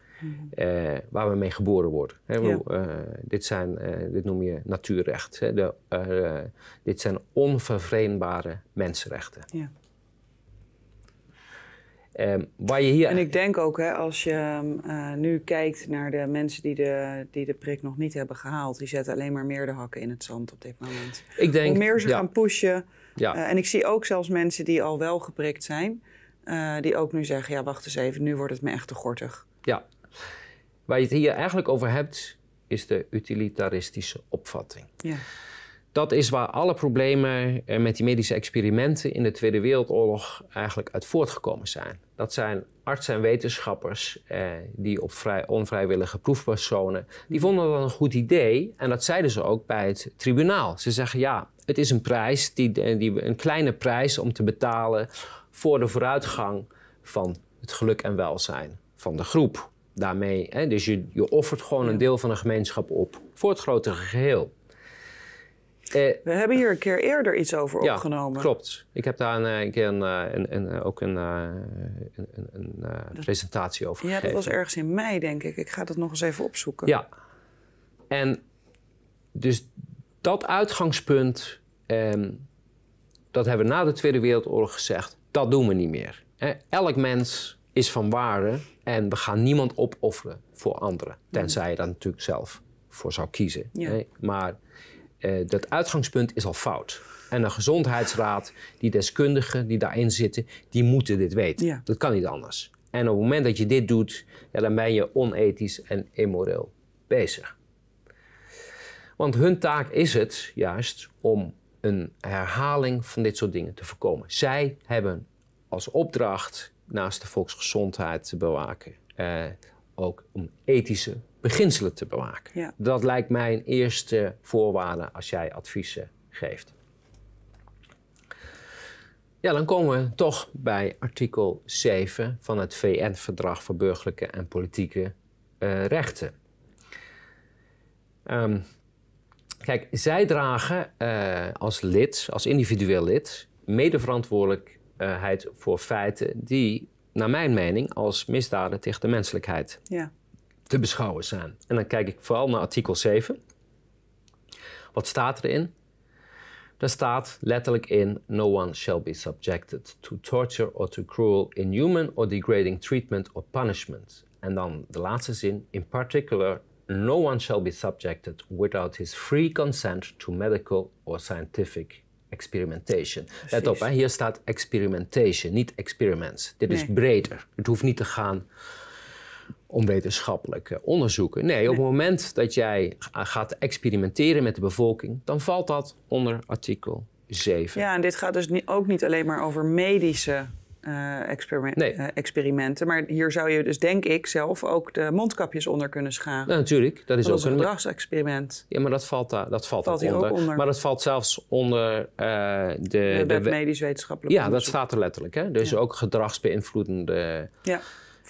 eh, waar we mee geboren worden. Hè, eh, dit, zijn, eh, dit noem je natuurrecht. Hè, de, dit zijn onvervreemdbare mensenrechten. Ja. Ehm, waar je hier... En ik denk ook, hè, als je ehm, nu kijkt naar de mensen die de, die de prik nog niet hebben gehaald, die zetten alleen maar meer de hakken in het zand op dit moment. Ik denk, Hoe meer ze gaan pushen. Ja. en ik zie ook zelfs mensen die al wel geprikt zijn, die ook nu zeggen, ja wacht eens even, nu wordt het me echt te gortig. Ja, Waar je het hier eigenlijk over hebt, is de utilitaristische opvatting. Ja. Dat is waar alle problemen eh, met die medische experimenten in de Tweede Wereldoorlog eigenlijk uit voortgekomen zijn. Dat zijn artsen en wetenschappers eh, die op vrij, onvrijwillige proefpersonen, die vonden dat een goed idee en dat zeiden ze ook bij het tribunaal. Ze zeggen ja, het is een prijs, die, eh, een kleine prijs om te betalen voor de vooruitgang van het geluk en welzijn van de groep daarmee. Hè? Dus je, je offert gewoon een deel van de gemeenschap op voor het grotere geheel. Eh, We hebben hier een keer eerder iets over ja, opgenomen. Klopt. Ik heb daar een, eh, keer een, eh, een, eh, ook een, presentatie over ja, Ja, dat was ergens in mei, denk ik. Ik ga dat nog eens even opzoeken. Ja. En dus dat uitgangspunt, ehm, dat hebben we na de Tweede Wereldoorlog gezegd, dat doen we niet meer. Elk mens is van waarde en we gaan niemand opofferen voor anderen. Mm. Tenzij je daar natuurlijk zelf voor zou kiezen. Nee? Maar eh, dat uitgangspunt is al fout. En een gezondheidsraad, die deskundigen die daarin zitten, die moeten dit weten. Dat kan niet anders. En op het moment dat je dit doet, ja, dan ben je onethisch en immoreel bezig. Want hun taak is het juist om een herhaling van dit soort dingen te voorkomen. Zij hebben als opdracht naast de volksgezondheid te bewaken, eh, ook om ethische beginselen te bewaken. Dat lijkt mij een eerste voorwaarde als jij adviezen geeft. Ja, dan komen we toch bij artikel 7 van het VN-verdrag voor burgerlijke en politieke eh, rechten. Ehm, kijk, zij dragen eh, als lid, als individueel lid, medeverantwoordelijk voor feiten die, naar mijn mening, als misdaden tegen de menselijkheid te beschouwen zijn. En dan kijk ik vooral naar artikel 7. Wat staat erin? Daar staat letterlijk in: No one shall be subjected to torture or to cruel, inhuman or degrading treatment or punishment. En dan de laatste zin: In particular, no one shall be subjected without his free consent to medical or scientific experimentation. Let op, hè, hier staat experimentation, niet experiments. Dit is breder. Het hoeft niet te gaan om wetenschappelijke onderzoeken. Nee, nee, op het moment dat jij gaat experimenteren met de bevolking, dan valt dat onder artikel 7. Ja, en dit gaat dus ook niet alleen maar over medische eh, eh, experimenten. Maar hier zou je dus, denk ik, zelf ook de mondkapjes onder kunnen scharen. natuurlijk, dat is dat ook een gedragsexperiment. Ja, maar dat valt, daar, dat valt, valt onder. onder. Maar dat valt zelfs onder eh, de. De, medisch wetenschappelijk. Ja, dat staat er letterlijk. Hè? Dus ook gedragsbeïnvloedende ja,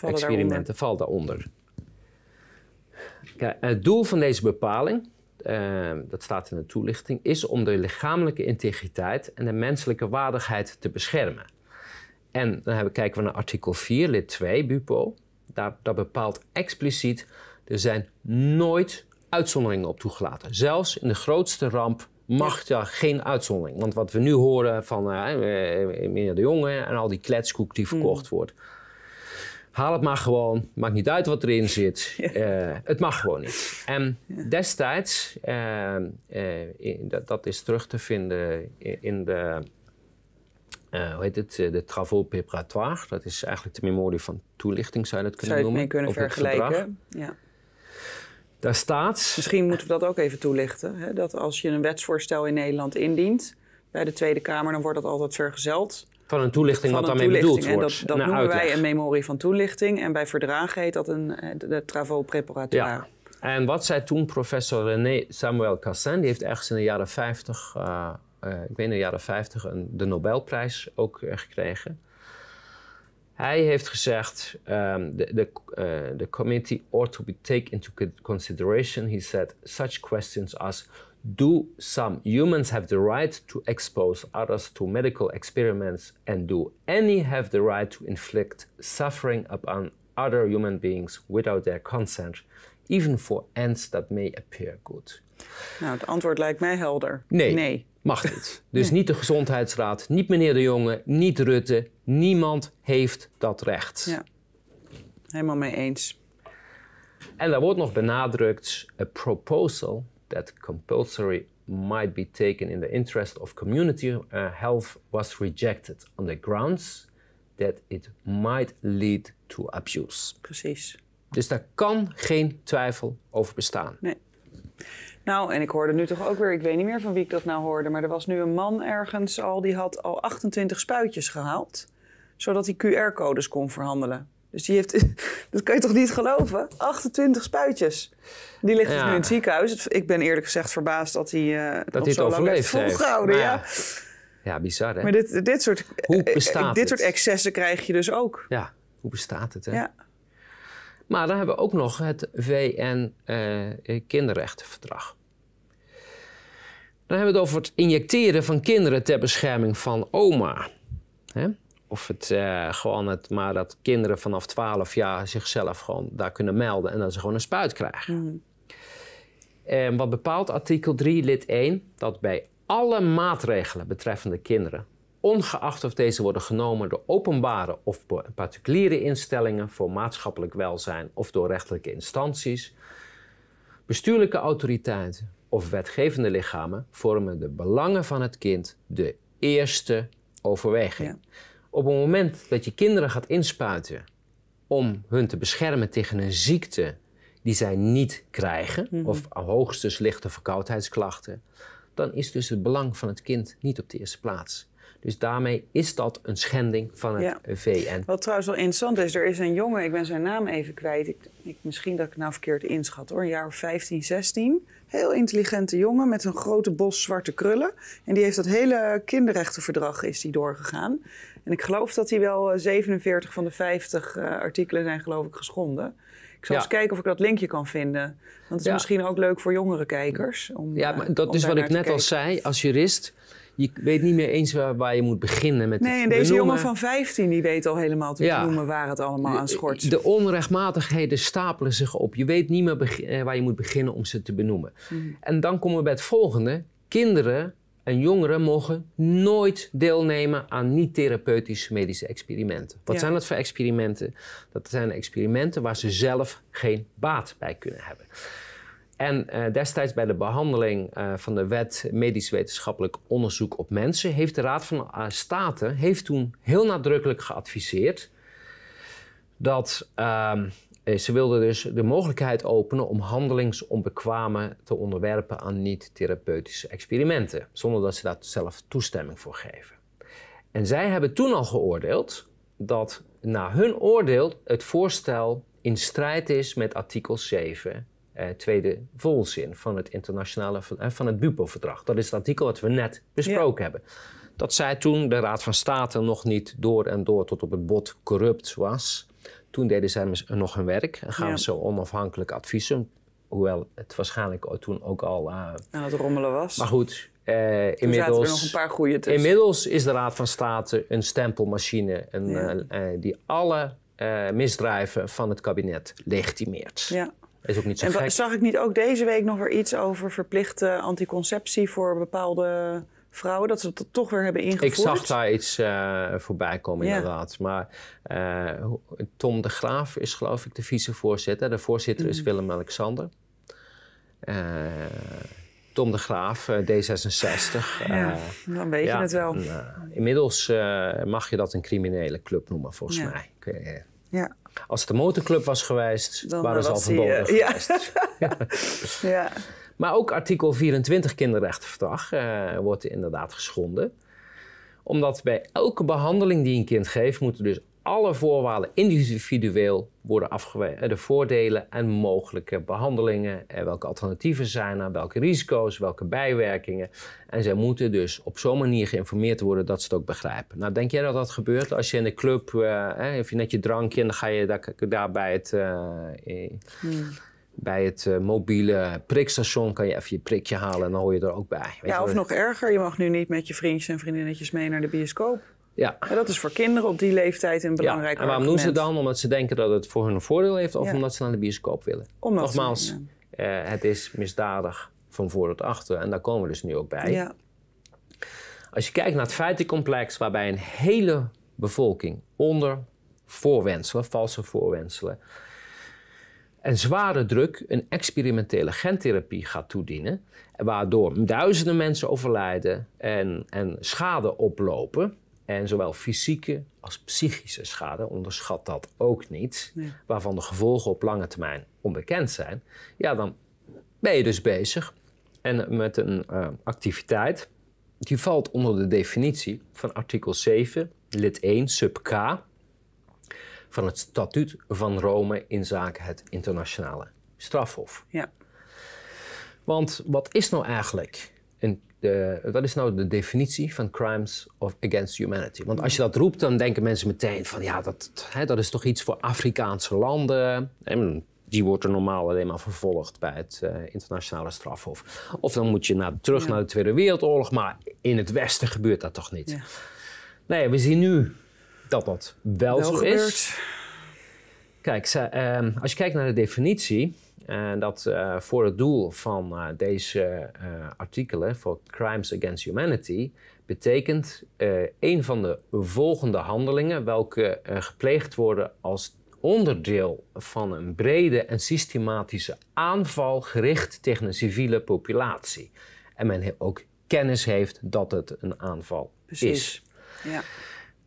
experimenten valt daaronder. Kijk, het doel van deze bepaling. dat staat in de toelichting, is om de lichamelijke integriteit en de menselijke waardigheid te beschermen. En dan hebben, kijken we naar artikel 4, lid 2, BUPO. Daar, dat bepaalt expliciet, er zijn nooit uitzonderingen op toegelaten. Zelfs in de grootste ramp mag daar geen uitzondering. Want wat we nu horen van eh, eh, eh, meneer de Jonge en al die kletskoek die hmm. verkocht wordt. Haal het maar gewoon, maakt niet uit wat erin zit. het mag gewoon niet. En destijds, dat, dat, is terug te vinden in de eh, hoe heet het, eh, de travaux préparatoires. Dat is eigenlijk de memorie van toelichting, zou je dat kunnen zou je het noemen. Zou kunnen vergelijken, ja. Daar staat... Misschien moeten we dat ook even toelichten. Hè? Dat als je een wetsvoorstel in Nederland indient bij de Tweede Kamer, dan wordt dat altijd vergezeld. Van een toelichting wat daarmee bedoeld wordt. dat, noemen wij een memorie van toelichting. En bij verdragen heet dat een, eh, de travaux préparatoire. Ja. En wat zei toen professor René Samuel Cassin, die heeft ergens in de jaren 50 uh, eh, ik weet in de jaren 50 een, de Nobelprijs ook eh, gekregen. Hij heeft gezegd, um, ehm, the, the, uh, eh, the committee ought to be taken into consideration, he said, such questions as do some humans have the right to expose others to medical experiments and do any have the right to inflict suffering upon other human beings without their consent? even for ends that may appear good. Nou, het antwoord lijkt mij helder. Nee, nee. mag niet. Dus niet de Gezondheidsraad, niet meneer De Jonge, niet Rutte. Niemand heeft dat recht. Ja, helemaal mee eens. En daar wordt nog benadrukt: a proposal that compulsory might be taken in the interest of community uh, health was rejected on the grounds that it might lead to abuse. Precies. Dus daar kan geen twijfel over bestaan. Nee. Nou, en ik hoorde nu toch ook weer, ik weet niet meer van wie ik dat nou hoorde, maar er was nu een man ergens al, die had al 28 spuitjes gehaald, zodat hij QR-codes kon verhandelen. Dus die heeft, dat kan je toch niet geloven? 28 spuitjes. Die ligt dus nu in het ziekenhuis. Ik ben eerlijk gezegd verbaasd dat hij, eh, dat hij zo lang heeft volgehouden. Nou ja. ja, bizar hè? Maar dit, dit, soort, dit soort excessen krijg je dus ook. Ja, hoe bestaat het hè? Ja. Maar dan hebben we ook nog het VN-kinderrechtenverdrag. Eh, dan hebben we het over het injecteren van kinderen ter bescherming van oma. Of het eh, gewoon het, maar dat kinderen vanaf 12 jaar zichzelf gewoon daar kunnen melden en dat ze gewoon een spuit krijgen. Mm. wat bepaalt artikel 3, lid 1? Dat bij alle maatregelen betreffende kinderen ongeacht of deze worden genomen door openbare of particuliere instellingen voor maatschappelijk welzijn of door rechtelijke instanties. Bestuurlijke autoriteiten of wetgevende lichamen vormen de belangen van het kind de eerste overweging. Op het moment dat je kinderen gaat inspuiten om hun te beschermen tegen een ziekte die zij niet krijgen, mhm. of hoogstens lichte verkoudheidsklachten, dan is dus het belang van het kind niet op de eerste plaats. Dus daarmee is dat een schending van het VN. Wat trouwens wel interessant is, er is een jongen, ik ben zijn naam even kwijt. Ik, ik, misschien dat ik nou verkeerd inschat hoor, een jaar 15, 16. Heel intelligente jongen met een grote bos zwarte krullen. En die heeft dat hele kinderrechtenverdrag is die doorgegaan. En ik geloof dat hij wel 47 eh, van de 50 eh, artikelen zijn geloof ik geschonden. Ik zal eens kijken of ik dat linkje kan vinden. Want het is misschien ook leuk voor jongere kijkers. Om, ja, eh, maar dat is wat ik net al zei. Als jurist je weet niet meer eens waar, je moet beginnen met Nee, en deze benoemen. jongen van 15 die weet al helemaal te ja, noemen waar het allemaal aan schort. De, onrechtmatigheden stapelen zich op. Je weet niet meer eh, waar je moet beginnen om ze te benoemen. Mhm. En dan komen we bij het volgende. Kinderen en jongeren mogen nooit deelnemen aan niet-therapeutische medische experimenten. Wat zijn dat voor experimenten? Dat zijn experimenten waar ze zelf geen baat bij kunnen hebben. En eh, destijds bij de behandeling eh, van de wet medisch-wetenschappelijk onderzoek op mensen, heeft de Raad van eh, State heeft toen heel nadrukkelijk geadviseerd dat ehm, ze wilden dus de mogelijkheid openen om handelingsonbekwamen te onderwerpen aan niet-therapeutische experimenten, zonder dat ze daar zelf toestemming voor geven. En zij hebben toen al geoordeeld dat naar hun oordeel het voorstel in strijd is met artikel 7 eh, tweede volzin van het internationale eh, van het BUPO-verdrag. Dat is het artikel wat we net besproken hebben. Dat zij toen de Raad van State nog niet door en door tot op het bot corrupt was. Toen deden zij nog hun werk en gaven ze zo onafhankelijk adviezen. Hoewel het waarschijnlijk toen ook al uh, het rommelen was. Maar goed, uh, inmiddels, nog een paar goede inmiddels is de Raad van State een stempelmachine die alle misdrijven van het kabinet legitimeert. Ja. Is ook niet zo en Zag ik niet ook deze week nog weer iets over verplichte anticonceptie voor bepaalde vrouwen, dat ze dat toch weer hebben ingevoerd. Ik zag daar iets uh, voorbij komen inderdaad. Maar eh, Tom de Graaf is geloof ik de vicevoorzitter. De voorzitter is mhm. Willem-Alexander. Eh, Tom de Graaf, D66. Ja, dan weet je het wel. Nou, inmiddels mag je dat een criminele club noemen, volgens mij. Ik ja. Als het een motorclub was geweest, waren ze al verboden eh, geweest. Ja. ja. Maar ook artikel 24 kinderrechtenverdrag eh, wordt inderdaad geschonden. Omdat bij elke behandeling die een kind geeft, moeten dus alle voorwaarden individueel worden afgewezen. Eh, de voordelen en mogelijke behandelingen. Eh, welke alternatieven zijn er? Welke risico's? Welke bijwerkingen? En zij moeten dus op zo'n manier geïnformeerd worden dat ze het ook begrijpen. Nou, denk jij dat dat gebeurt als je in de club, uh, je net je drankje en dan ga je daar, bij het... eh, hmm. bij het mobiele prikstation kan je even je prikje halen en dan hoor je er ook bij. Weet ja, of nog erger, je mag nu niet met je vriendjes en vriendinnetjes mee naar de bioscoop. Ja. En dat is voor kinderen op die leeftijd een belangrijk ja. En waarom doen ze dan? Omdat ze denken dat het voor hun voordeel heeft of omdat ze naar de bioscoop willen? Omdat Nogmaals, eh, het is misdadig van voor tot achter en daar komen we dus nu ook bij. Ja. Als je kijkt naar het feitencomplex waarbij een hele bevolking onder voorwenselen, valse voorwenselen, en zware druk een experimentele gentherapie gaat toedienen, waardoor duizenden mensen overlijden en, en schade oplopen, en zowel fysieke als psychische schade, onderschat dat ook niet, waarvan de gevolgen op lange termijn onbekend zijn. Ja, dan ben je dus bezig en met een eh, activiteit die valt onder de definitie van artikel 7, lid 1, sub K van het statuut van Rome in zaken het internationale strafhof. Ja. Want wat is nou eigenlijk een wat is nou de definitie van crimes of against humanity? Want als je dat roept, dan denken mensen meteen van ja, dat, hè, dat is toch iets voor Afrikaanse landen. die wordt er normaal alleen maar vervolgd bij het eh, internationale strafhof. Of dan moet je naar, terug naar de Tweede Wereldoorlog, maar in het Westen gebeurt dat toch niet? Nee, we zien nu dat dat wel, zo gebeurt. is. Kijk, ehm, als je kijkt naar de definitie, en dat eh, voor het doel van eh, deze eh, artikelen, voor Crimes Against Humanity, betekent een van de volgende handelingen welke gepleegd worden als onderdeel van een brede en systematische aanval gericht tegen een civiele populatie. En men ook kennis heeft dat het een aanval is. Ja.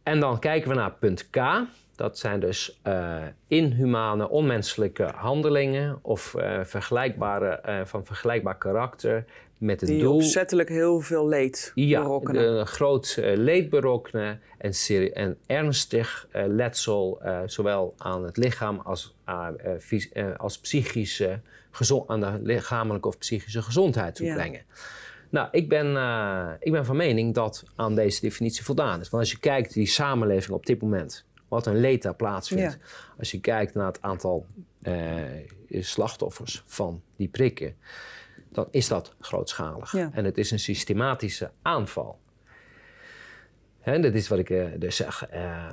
En dan kijken we naar punt K. Dat zijn dus eh, inhumane, onmenselijke handelingen of eh, vergelijkbare, eh, van vergelijkbaar karakter met het doel... Die opzettelijk heel veel leed ja, berokkenen. Ja, groot leed berokkenen en, ernstig letsel, zowel aan het lichaam als, als psychische aan de lichamelijke of psychische gezondheid toe brengen. Nou, ik ben, ik ben van mening dat aan deze definitie voldaan is. Want als je kijkt die samenleving op dit moment wat een leed daar plaatsvindt. Als je kijkt naar het aantal eh, slachtoffers van die prikken, dan is dat grootschalig. En het is een systematische aanval. En dat is wat ik eh, dus zeg. Eh,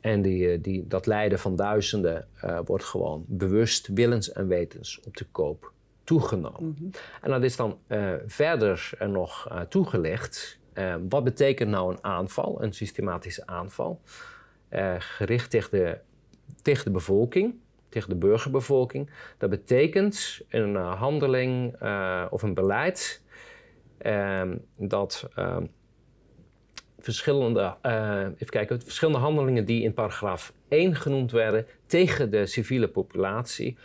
en die, eh, die, dat lijden van duizenden wordt gewoon bewust, willens en wetens op de koop toegenomen. Mhm. En dat is dan verder nog toegelicht. wat betekent nou een aanval, een systematische aanval? Eh, gericht tegen de, tegen de bevolking, tegen de burgerbevolking. Dat betekent een eh, handeling eh, of een beleid ehm, dat ehm, verschillende, even kijken, verschillende handelingen die in paragraaf 1 genoemd werden tegen de civiele populatie,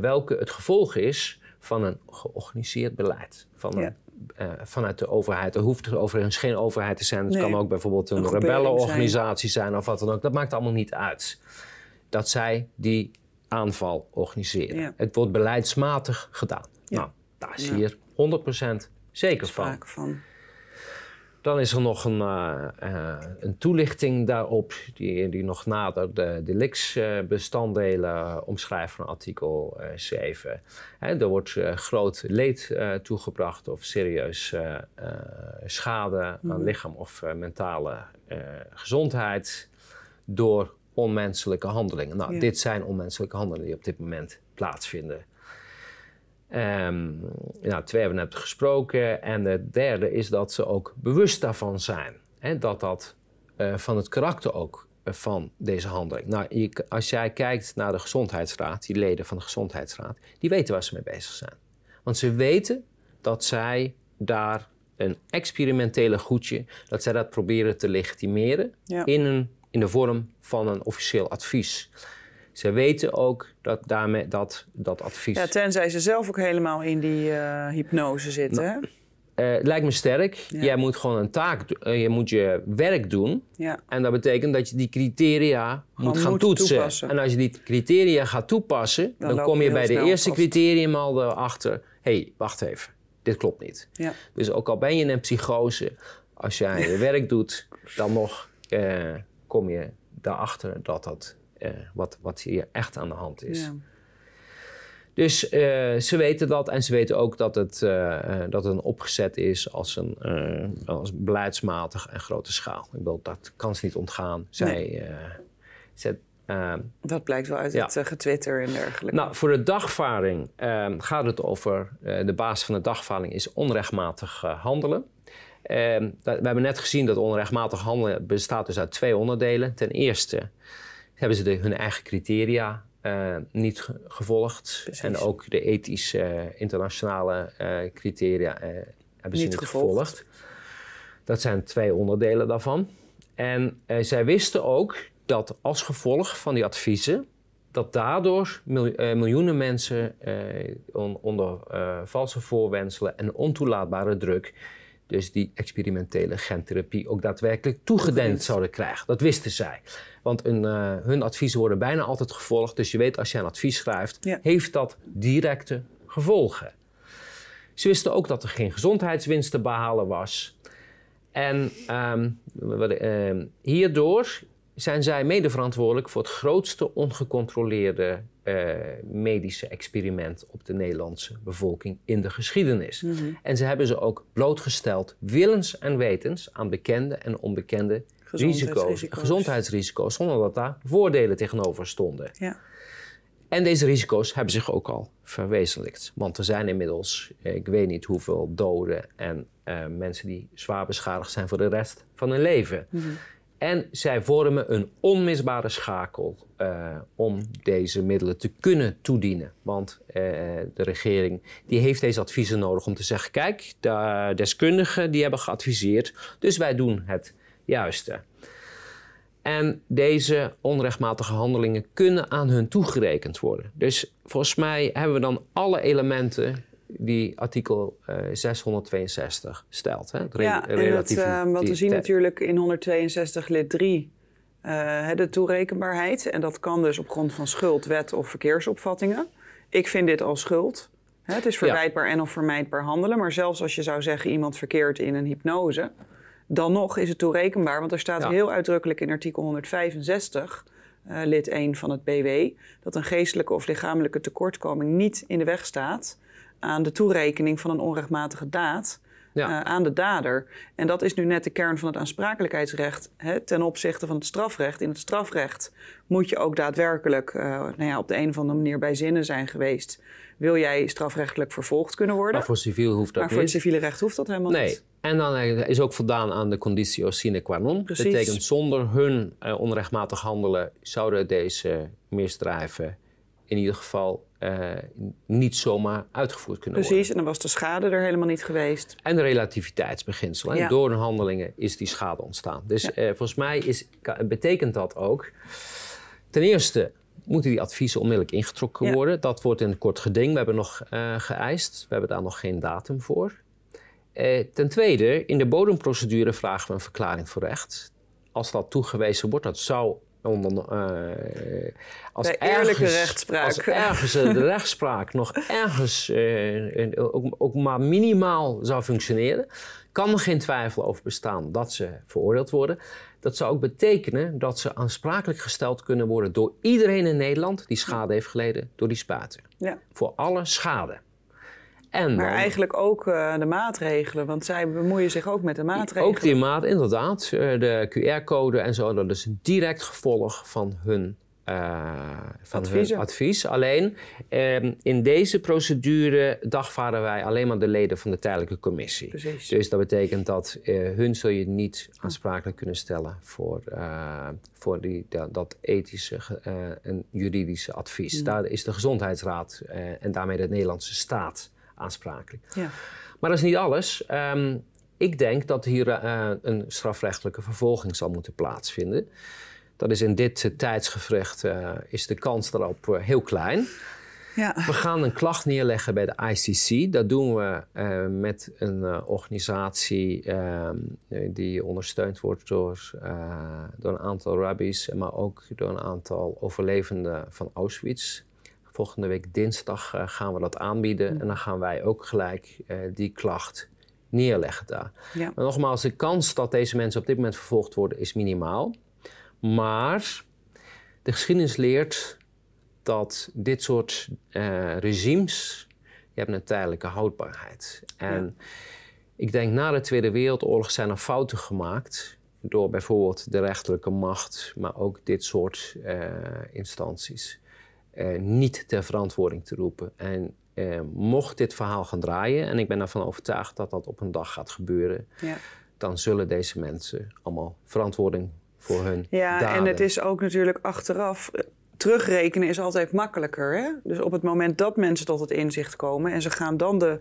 welke het gevolg is van een georganiseerd beleid. Van ja eh, vanuit de overheid. Er hoeft overigens geen overheid te zijn. Het kan ook bijvoorbeeld een, rebellenorganisatie zijn. of wat dan ook. Dat maakt allemaal niet uit. Dat zij die aanval organiseren. Het wordt beleidsmatig gedaan. Nou, daar is hier 100% zeker van. Dan is er nog een, eh, eh, een toelichting daarop die, die nog nader de delictsbestanddelen eh, omschrijft van artikel 7. Hè, er wordt groot leed toegebracht of serieus schade aan mhm. lichaam of mentale gezondheid door onmenselijke handelingen. Nou, dit zijn onmenselijke handelingen die op dit moment plaatsvinden. Ehm, nou, twee hebben we net gesproken. En het derde is dat ze ook bewust daarvan zijn. Hè, dat dat eh, van het karakter ook eh, van deze handeling. Nou, als jij kijkt naar de gezondheidsraad, die leden van de gezondheidsraad, die weten waar ze mee bezig zijn. Want ze weten dat zij daar een experimentele goedje, dat zij dat proberen te legitimeren in, een, in de vorm van een officieel advies. Ze weten ook dat daarmee dat, dat advies. Ja, tenzij ze zelf ook helemaal in die eh, hypnose zitten. Nou, eh, lijkt me sterk. Jij moet gewoon een taak, uh, je moet je werk doen. Ja. En dat betekent dat je die criteria moet gaan toetsen. En als je die criteria gaat toepassen, dan, kom je bij de eerste vast. criterium al erachter. Hé, hey, wacht even, dit klopt niet. Dus ook al ben je in een psychose, als jij je werk doet, dan nog kom je daarachter dat dat eh, wat, wat hier echt aan de hand is. Ja. Dus eh, ze weten dat en ze weten ook dat het, eh, dat het een opgezet is als, een, als beleidsmatig en grote schaal. Ik bedoel, dat kan ze niet ontgaan. Zij, ehm, dat blijkt wel uit het uh, getwitter en dergelijke. Nou, voor de dagvaring ehm, gaat het over... de basis van de dagvaring is onrechtmatig handelen. Ehm, we hebben net gezien dat onrechtmatig handelen bestaat dus uit twee onderdelen. Ten eerste hebben ze hun eigen criteria eh, niet gevolgd. En ook de ethische eh, internationale eh, criteria hebben niet ze niet gevolgd. Dat zijn twee onderdelen daarvan. En zij wisten ook dat als gevolg van die adviezen dat daardoor miljoenen mensen onder valse voorwenselen en ontoelaatbare druk dus die experimentele gentherapie ook daadwerkelijk toegedend zouden krijgen. Dat wisten zij. Want eh, hun adviezen worden bijna altijd gevolgd. Dus je weet, als je een advies schrijft, heeft dat directe gevolgen. Ze wisten ook dat er geen gezondheidswinst te behalen was. En ehm, ehm, hierdoor zijn zij mede verantwoordelijk voor het grootste ongecontroleerde eh, medische experiment op de Nederlandse bevolking in de geschiedenis. Mhm. En ze hebben ze ook blootgesteld, willens en wetens, aan bekende en onbekende gezondheidsrisico's, risico's. gezondheidsrisico's zonder dat daar voordelen tegenover stonden. Ja. En deze risico's hebben zich ook al verwezenlijkt. Want er zijn inmiddels, ik weet niet hoeveel doden en eh, mensen die zwaar beschadigd zijn voor de rest van hun leven. Mhm. En zij vormen een onmisbare schakel eh, om deze middelen te kunnen toedienen. Want eh, de regering die heeft deze adviezen nodig om te zeggen: kijk, de deskundigen die hebben geadviseerd, dus wij doen het juiste. En deze onrechtmatige handelingen kunnen aan hun toegerekend worden. Dus volgens mij hebben we dan alle elementen die artikel 662 eh, stelt. Hè? re ja, en dat, eh, wat we zien natuurlijk in 162 lid 3 eh, de toerekenbaarheid. En dat kan dus op grond van schuld, wet of verkeersopvattingen. Ik vind dit al schuld. Het is verwijtbaar en of vermijdbaar handelen. Maar zelfs als je zou zeggen iemand verkeert in een hypnose, dan nog is het toerekenbaar. Want er staat heel uitdrukkelijk in artikel 165, lid 1 van het BW, dat een geestelijke of lichamelijke tekortkoming niet in de weg staat aan de toerekening van een onrechtmatige daad eh, aan de dader. En dat is nu net de kern van het aansprakelijkheidsrecht hè, ten opzichte van het strafrecht. In het strafrecht moet je ook daadwerkelijk uh, nou ja, op de een of andere manier bij zinnen zijn geweest. Wil jij strafrechtelijk vervolgd kunnen worden? Maar voor civiel hoeft dat niet. Maar voor het recht hoeft dat helemaal niet. nee. En dan eh, is ook voldaan aan de conditio sine qua non. Dat betekent zonder hun onrechtmatig handelen zouden deze misdrijven in ieder geval eh, niet zomaar uitgevoerd kunnen worden. Precies, en dan was de schade er helemaal niet geweest. En de relativiteitsbeginsel. En door de handelingen is die schade ontstaan. Dus eh, volgens mij is, betekent dat ook. Ten eerste moeten die adviezen onmiddellijk ingetrokken worden. Dat wordt in het kort geding. We hebben nog eh, geëist. We hebben daar nog geen datum voor. ten tweede, in de bodemprocedure vragen we een verklaring voor recht. Als dat toegewezen wordt, dat zou eh, als eerlijke ergens, rechtspraak. Als ergens eh, de rechtspraak nog ergens eh, ook, ook, maar minimaal zou functioneren, kan er geen twijfel over bestaan dat ze veroordeeld worden. Dat zou ook betekenen dat ze aansprakelijk gesteld kunnen worden door iedereen in Nederland die schade heeft geleden door die spaten. Ja. Voor alle schade. En maar eigenlijk ook eh, de maatregelen, want zij bemoeien zich ook met de maatregelen. Ook die maat, inderdaad. Eh, de QR-code en zo, dat is direct gevolg van hun uh, van advies. Alleen ehm, in deze procedure dagvaren wij alleen maar de leden van de tijdelijke commissie. Precies. Dus dat betekent dat hun zul je niet aansprakelijk kunnen stellen voor, voor die, dat, ethische en juridische advies. Mm. Daar is de gezondheidsraad en daarmee de Nederlandse staat aansprakelijk. Ja. Maar dat is niet alles. Ehm, ik denk dat hier eh, een strafrechtelijke vervolging zal moeten plaatsvinden. Dat is in dit uh, tijdsgevrecht eh, is de kans daarop eh, heel klein. Ja. We gaan een klacht neerleggen bij de ICC. Dat doen we met een organisatie ehm, die ondersteund wordt door, door een aantal rabbis, maar ook door een aantal overlevenden van Auschwitz. Volgende week dinsdag eh, gaan we dat aanbieden. Mm. En dan gaan wij ook gelijk eh, die klacht neerleggen daar. Ja. Maar nogmaals, de kans dat deze mensen op dit moment vervolgd worden is minimaal. Maar de geschiedenis leert dat dit soort eh, regimes, je hebt een tijdelijke houdbaarheid. En ik denk na de Tweede Wereldoorlog zijn er fouten gemaakt door bijvoorbeeld de rechterlijke macht, maar ook dit soort instanties. Eh, niet ter verantwoording te roepen. En eh, mocht dit verhaal gaan draaien, en ik ben ervan overtuigd dat dat op een dag gaat gebeuren, ja. dan zullen deze mensen allemaal verantwoording voor hun. Ja, en het is ook natuurlijk achteraf eh, terugrekenen is altijd makkelijker. Hè? Dus op het moment dat mensen tot het inzicht komen en ze gaan dan de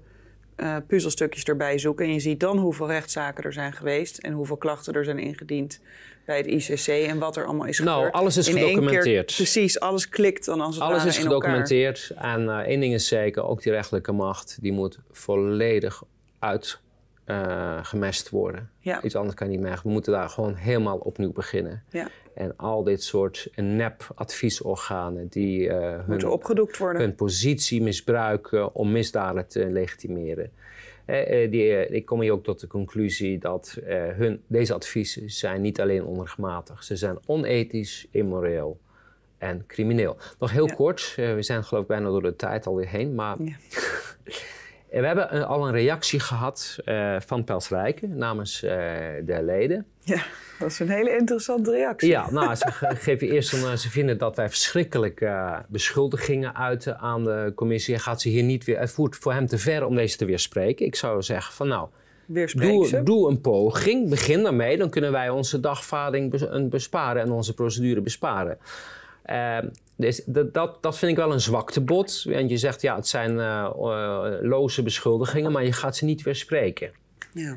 eh, puzzelstukjes erbij zoeken. En je ziet dan hoeveel rechtszaken er zijn geweest en hoeveel klachten er zijn ingediend bij het ICC en wat er allemaal is nou, gebeurd. Nou, alles is gedocumenteerd. precies, alles klikt dan als het Alles is gedocumenteerd en eh, één ding is zeker, ook die rechterlijke macht, die moet volledig uit eh, gemest worden. Iets anders kan niet meer. We moeten daar gewoon helemaal opnieuw beginnen. Ja. En al dit soort nep-adviesorganen die eh, hun, opgedoekt worden. hun positie misbruiken om misdaden te legitimeren. Eh, die, ik kom hier ook tot de conclusie dat hun, deze adviezen zijn niet alleen onrechtmatig. Ze zijn onethisch, immoreel en crimineel. Nog heel kort, we zijn geloof ik bijna door de tijd alweer heen, maar... We hebben al een reactie gehad eh, van Pels Rijken namens uh, de leden. Ja, dat is een hele interessante reactie. Ja, nou, ze geven eerst aan, eh, ze vinden dat wij verschrikkelijke beschuldigingen uiten aan de commissie. Gaat ze hier niet weer, het voert voor hem te ver om deze te weerspreken. Ik zou zeggen van nou, doe, doe, een poging, begin daarmee. Dan kunnen wij onze dagvaarding besparen en onze procedure besparen. Ehm, dus dat, dat, dat vind ik wel een zwaktebod. Want je zegt, ja, het zijn uh, loze beschuldigingen, maar je gaat ze niet weer spreken. Ja.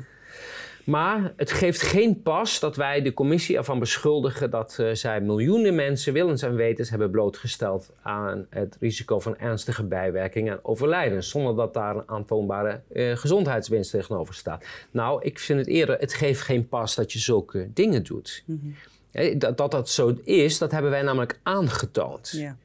Maar het geeft geen pas dat wij de commissie ervan beschuldigen dat eh, zij miljoenen mensen willens en wetens hebben blootgesteld aan het risico van ernstige bijwerkingen en overlijden, zonder dat daar een aantoonbare gezondheidswinst tegenover staat. Nou, ik vind het eerder, het geeft geen pas dat je zulke dingen doet. Mhm. Dat, dat dat zo is, dat hebben wij namelijk aangetoond. Ja.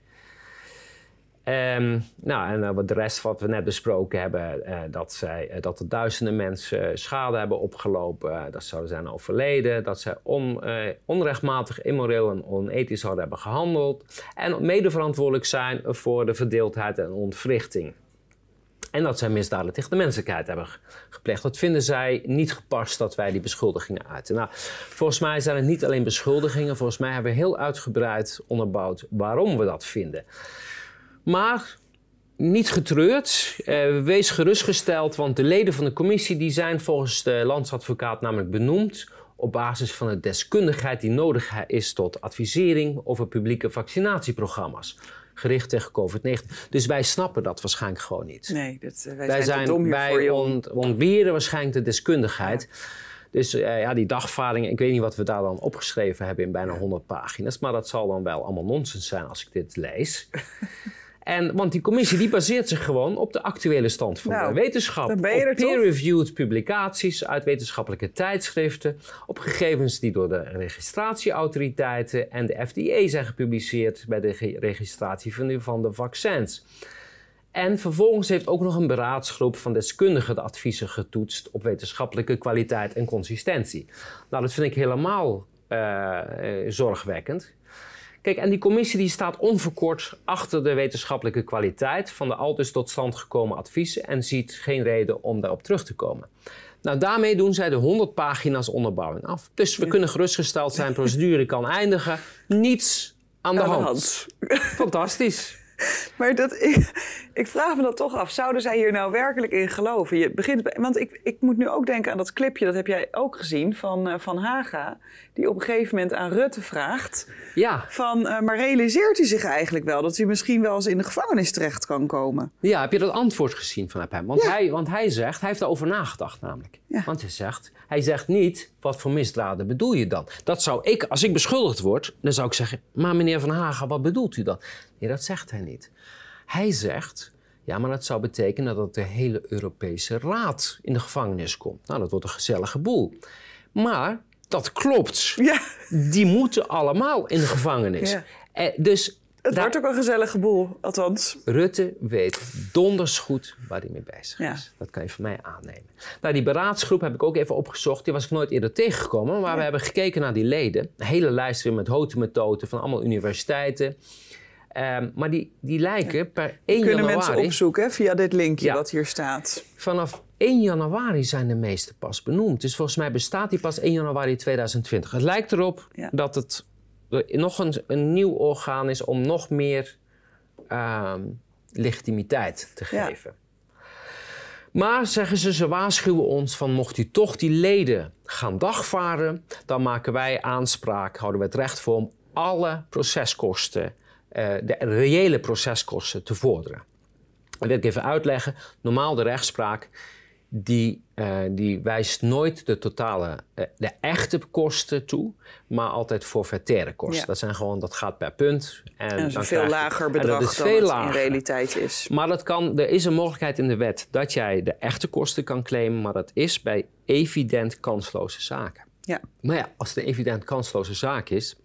Ehm, nou, en uh, de rest wat we net besproken hebben, eh, dat, zij, eh, dat er duizenden mensen schade hebben opgelopen, dat zouden zijn overleden, dat zij onrechtmatig, immoreel en onethisch hadden hebben gehandeld en medeverantwoordelijk zijn voor de verdeeldheid en ontwrichting en dat zij misdaden tegen de menselijkheid hebben gepleegd. Dat vinden zij niet gepast dat wij die beschuldigingen uiten. Nou, volgens mij zijn het niet alleen beschuldigingen, volgens mij hebben we heel uitgebreid onderbouwd waarom we dat vinden. Maar niet getreurd. Eh, wees gerustgesteld, want de leden van de commissie die zijn volgens de landsadvocaat namelijk benoemd op basis van de deskundigheid die nodig is tot advisering over publieke vaccinatieprogramma's gericht tegen COVID-19. Dus wij snappen dat waarschijnlijk gewoon niet. Nee, dat, eh, wij, zijn, zijn Wij waarschijnlijk de deskundigheid. Dus eh, ja, die dagvaring, ik weet niet wat we daar dan opgeschreven hebben in bijna 100 pagina's. Maar dat zal dan wel allemaal nonsens zijn als ik dit lees. En, want die commissie die baseert zich gewoon op de actuele stand van nou, de wetenschap. Op peer-reviewed publicaties uit wetenschappelijke tijdschriften. Op gegevens die door de registratieautoriteiten en de FDA zijn gepubliceerd bij de registratie van de, vaccins. En vervolgens heeft ook nog een beraadsgroep van deskundigen de adviezen getoetst op wetenschappelijke kwaliteit en consistentie. Nou, dat vind ik helemaal eh, eh, zorgwekkend. Kijk, en die commissie die staat onverkort achter de wetenschappelijke kwaliteit van de al dus tot stand gekomen adviezen en ziet geen reden om daarop terug te komen. Nou, daarmee doen zij de 100 pagina's onderbouwing af. Dus we kunnen gerustgesteld zijn, procedure kan eindigen. Niets aan, hand. de hand. Fantastisch maar dat, ik, vraag me dat toch af. Zouden zij hier nou werkelijk in geloven? Je begint want ik, ik moet nu ook denken aan dat clipje, dat heb jij ook gezien, van eh, Van Haga. Die op een gegeven moment aan Rutte vraagt. Ja. Van, eh, maar realiseert hij zich eigenlijk wel dat hij misschien wel eens in de gevangenis terecht kan komen? Ja, heb je dat antwoord gezien van hem? Want, hij, want hij zegt, hij heeft daarover nagedacht namelijk. Ja. Want hij zegt, hij zegt niet, wat voor misdaden bedoel je dan? Dat zou ik, als ik beschuldigd word, dan zou ik zeggen, maar meneer Van Haga, wat bedoelt u dan? Nee, dat zegt hij niet. Hij zegt, ja, maar dat zou betekenen dat de hele Europese Raad in de gevangenis komt. Nou, dat wordt een gezellige boel. Maar dat klopt. Ja. Die moeten allemaal in de gevangenis. Ja. Eh, dus het wordt ook een gezellige boel, althans. Rutte weet donders goed waar hij mee bezig is. Ja. Dat kan je van mij aannemen. Nou, die beraadsgroep heb ik ook even opgezocht. Die was ik nooit eerder tegengekomen. Maar we hebben gekeken naar die leden. Een hele lijst weer met houten methoden van allemaal universiteiten. Ehm, maar die, die lijken per 1 januari... Kunnen mensen opzoeken via dit linkje wat hier staat. Vanaf 1 januari zijn de meeste pas benoemd. Dus volgens mij bestaat die pas 1 januari 2020. Het lijkt erop dat het nog een, een nieuw orgaan is om nog meer ehm, legitimiteit te geven. Ja. Maar zeggen ze, ze waarschuwen ons van mocht u toch die leden gaan dagvaren, dan maken wij aanspraak, houden we het recht voor om alle proceskosten eh, de reële proceskosten te vorderen. Dat wil ik even uitleggen. Normaal de rechtspraak die, eh, die wijst nooit de totale, eh, de echte kosten toe, maar altijd forfaitaire kosten. Dat zijn gewoon, dat gaat per punt. En, een veel lager bedrag dan veel lager. in realiteit is. Maar dat kan, er is een mogelijkheid in de wet dat jij de echte kosten kan claimen, maar dat is bij evident kansloze zaken. Ja. Maar ja, als het een evident kansloze zaak is,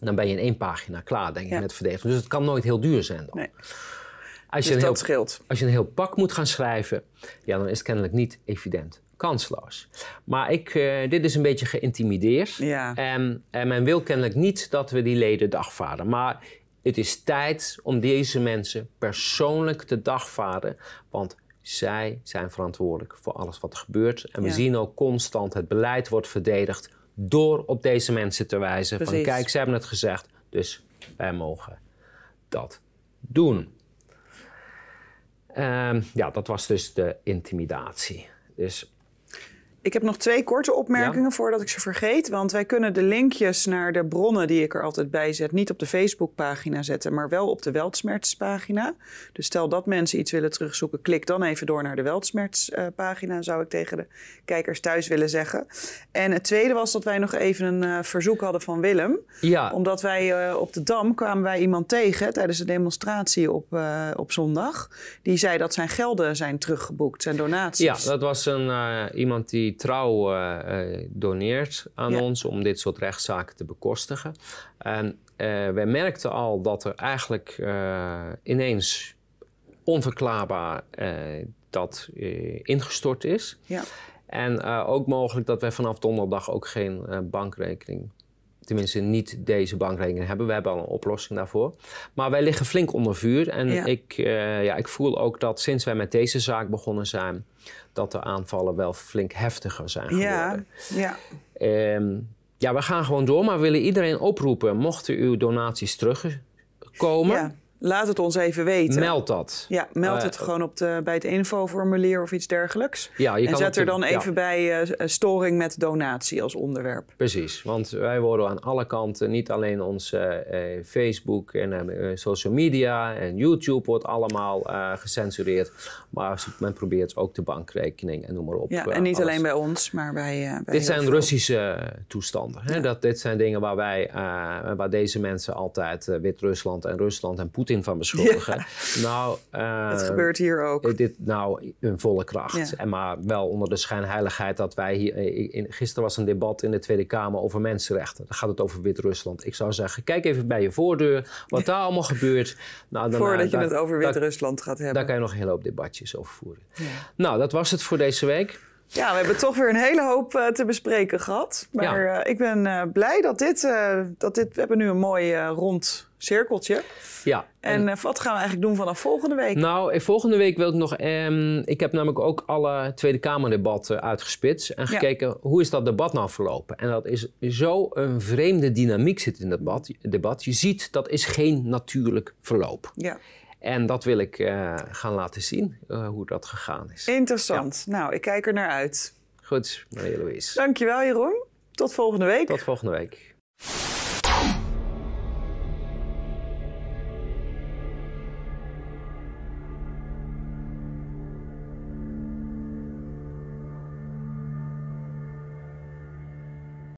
dan ben je in één pagina klaar, denk ik, met verdedigen. Dus het kan nooit heel duur zijn dan. Nee. Als je dus heel, Als je een heel pak moet gaan schrijven, ja, dan is het kennelijk niet evident. Kansloos. Maar ik, eh, dit is een beetje geïntimideerd. Ja. En, en men wil kennelijk niet dat we die leden dagvaarden. Maar het is tijd om deze mensen persoonlijk te dagvaarden. Want zij zijn verantwoordelijk voor alles wat er gebeurt. En we zien ook constant het beleid wordt verdedigd door op deze mensen te wijzen. Van kijk, ze hebben het gezegd, dus wij mogen dat doen. Ehm, ja, dat was dus de intimidatie. Dus ik heb nog twee korte opmerkingen voordat ik ze vergeet. Want wij kunnen de linkjes naar de bronnen die ik er altijd bij zet, niet op de Facebookpagina zetten, maar wel op de Weltsmertspagina. Dus stel dat mensen iets willen terugzoeken, klik dan even door naar de Weltsmertspagina, eh, zou ik tegen de kijkers thuis willen zeggen. En het tweede was dat wij nog even een eh, verzoek hadden van Willem. Omdat wij eh, op de Dam kwamen wij iemand tegen tijdens de demonstratie op, op zondag. Die zei dat zijn gelden zijn teruggeboekt, zijn donaties. Ja, dat was een, iemand die die trouw eh, eh, doneert aan ons om dit soort rechtszaken te bekostigen. En eh, wij merkten al dat er eigenlijk ineens onverklaarbaar dat ingestort is. Ja. En ook mogelijk dat wij vanaf donderdag ook geen bankrekening tenminste niet deze bankrekening hebben. We hebben al een oplossing daarvoor. Maar wij liggen flink onder vuur. En Ik, eh, ja, ik voel ook dat sinds wij met deze zaak begonnen zijn, dat de aanvallen wel flink heftiger zijn geworden. Ja, ja. Ehm, ja, we gaan gewoon door, maar we willen iedereen oproepen. Mochten uw donaties terugkomen, ja. Laat het ons even weten. Meld dat. Ja, meld eh, het gewoon op de, bij het infoformulier of iets dergelijks. Ja, je en zet er dan even bij eh, eh, storing met donatie als onderwerp. Precies, want wij worden aan alle kanten, niet alleen onze Facebook en social media en YouTube wordt allemaal gecensureerd. Maar men probeert ook de bankrekening en noem maar op. Ja, en niet alleen bij ons, maar bij. bij dit zijn Russische toestanden. Hè? Dat, dit zijn dingen waar wij, waar deze mensen altijd Wit-Rusland en Rusland en Poetin van beschuldigen. Ja. Nou, uh, gebeurt hier ook. Eh, dit nou in volle kracht. En maar wel onder de schijnheiligheid dat wij hier. Eh, in, gisteren was een debat in de Tweede Kamer over mensenrechten. Dan gaat het over Wit-Rusland. Ik zou zeggen, kijk even bij je voordeur wat daar allemaal gebeurt. Nou, Voordat je het over Wit-Rusland gaat hebben. Daar kan je nog een hele hoop debatjes over voeren. Nou, dat was het voor deze week. Ja, we hebben toch weer een hele hoop te bespreken gehad. Maar ik ben blij dat dit, dat dit. We hebben nu een mooi rond cirkeltje. Ja. En, eh, wat gaan we eigenlijk doen vanaf volgende week? Nou, eh, volgende week wil ik nog. Ehm, ik heb namelijk ook alle Tweede Kamerdebatten eh, uitgespitst. En gekeken hoe is dat debat nou verlopen. En dat is zo'n vreemde dynamiek zit in dat debat, Je ziet dat is geen natuurlijk verloop. Ja. En dat wil ik gaan laten zien, hoe dat gegaan is. Interessant. Nou, ik kijk er naar uit. Goed, Marie-Louise. Dankjewel, Jeroen. Tot volgende week. Tot volgende week.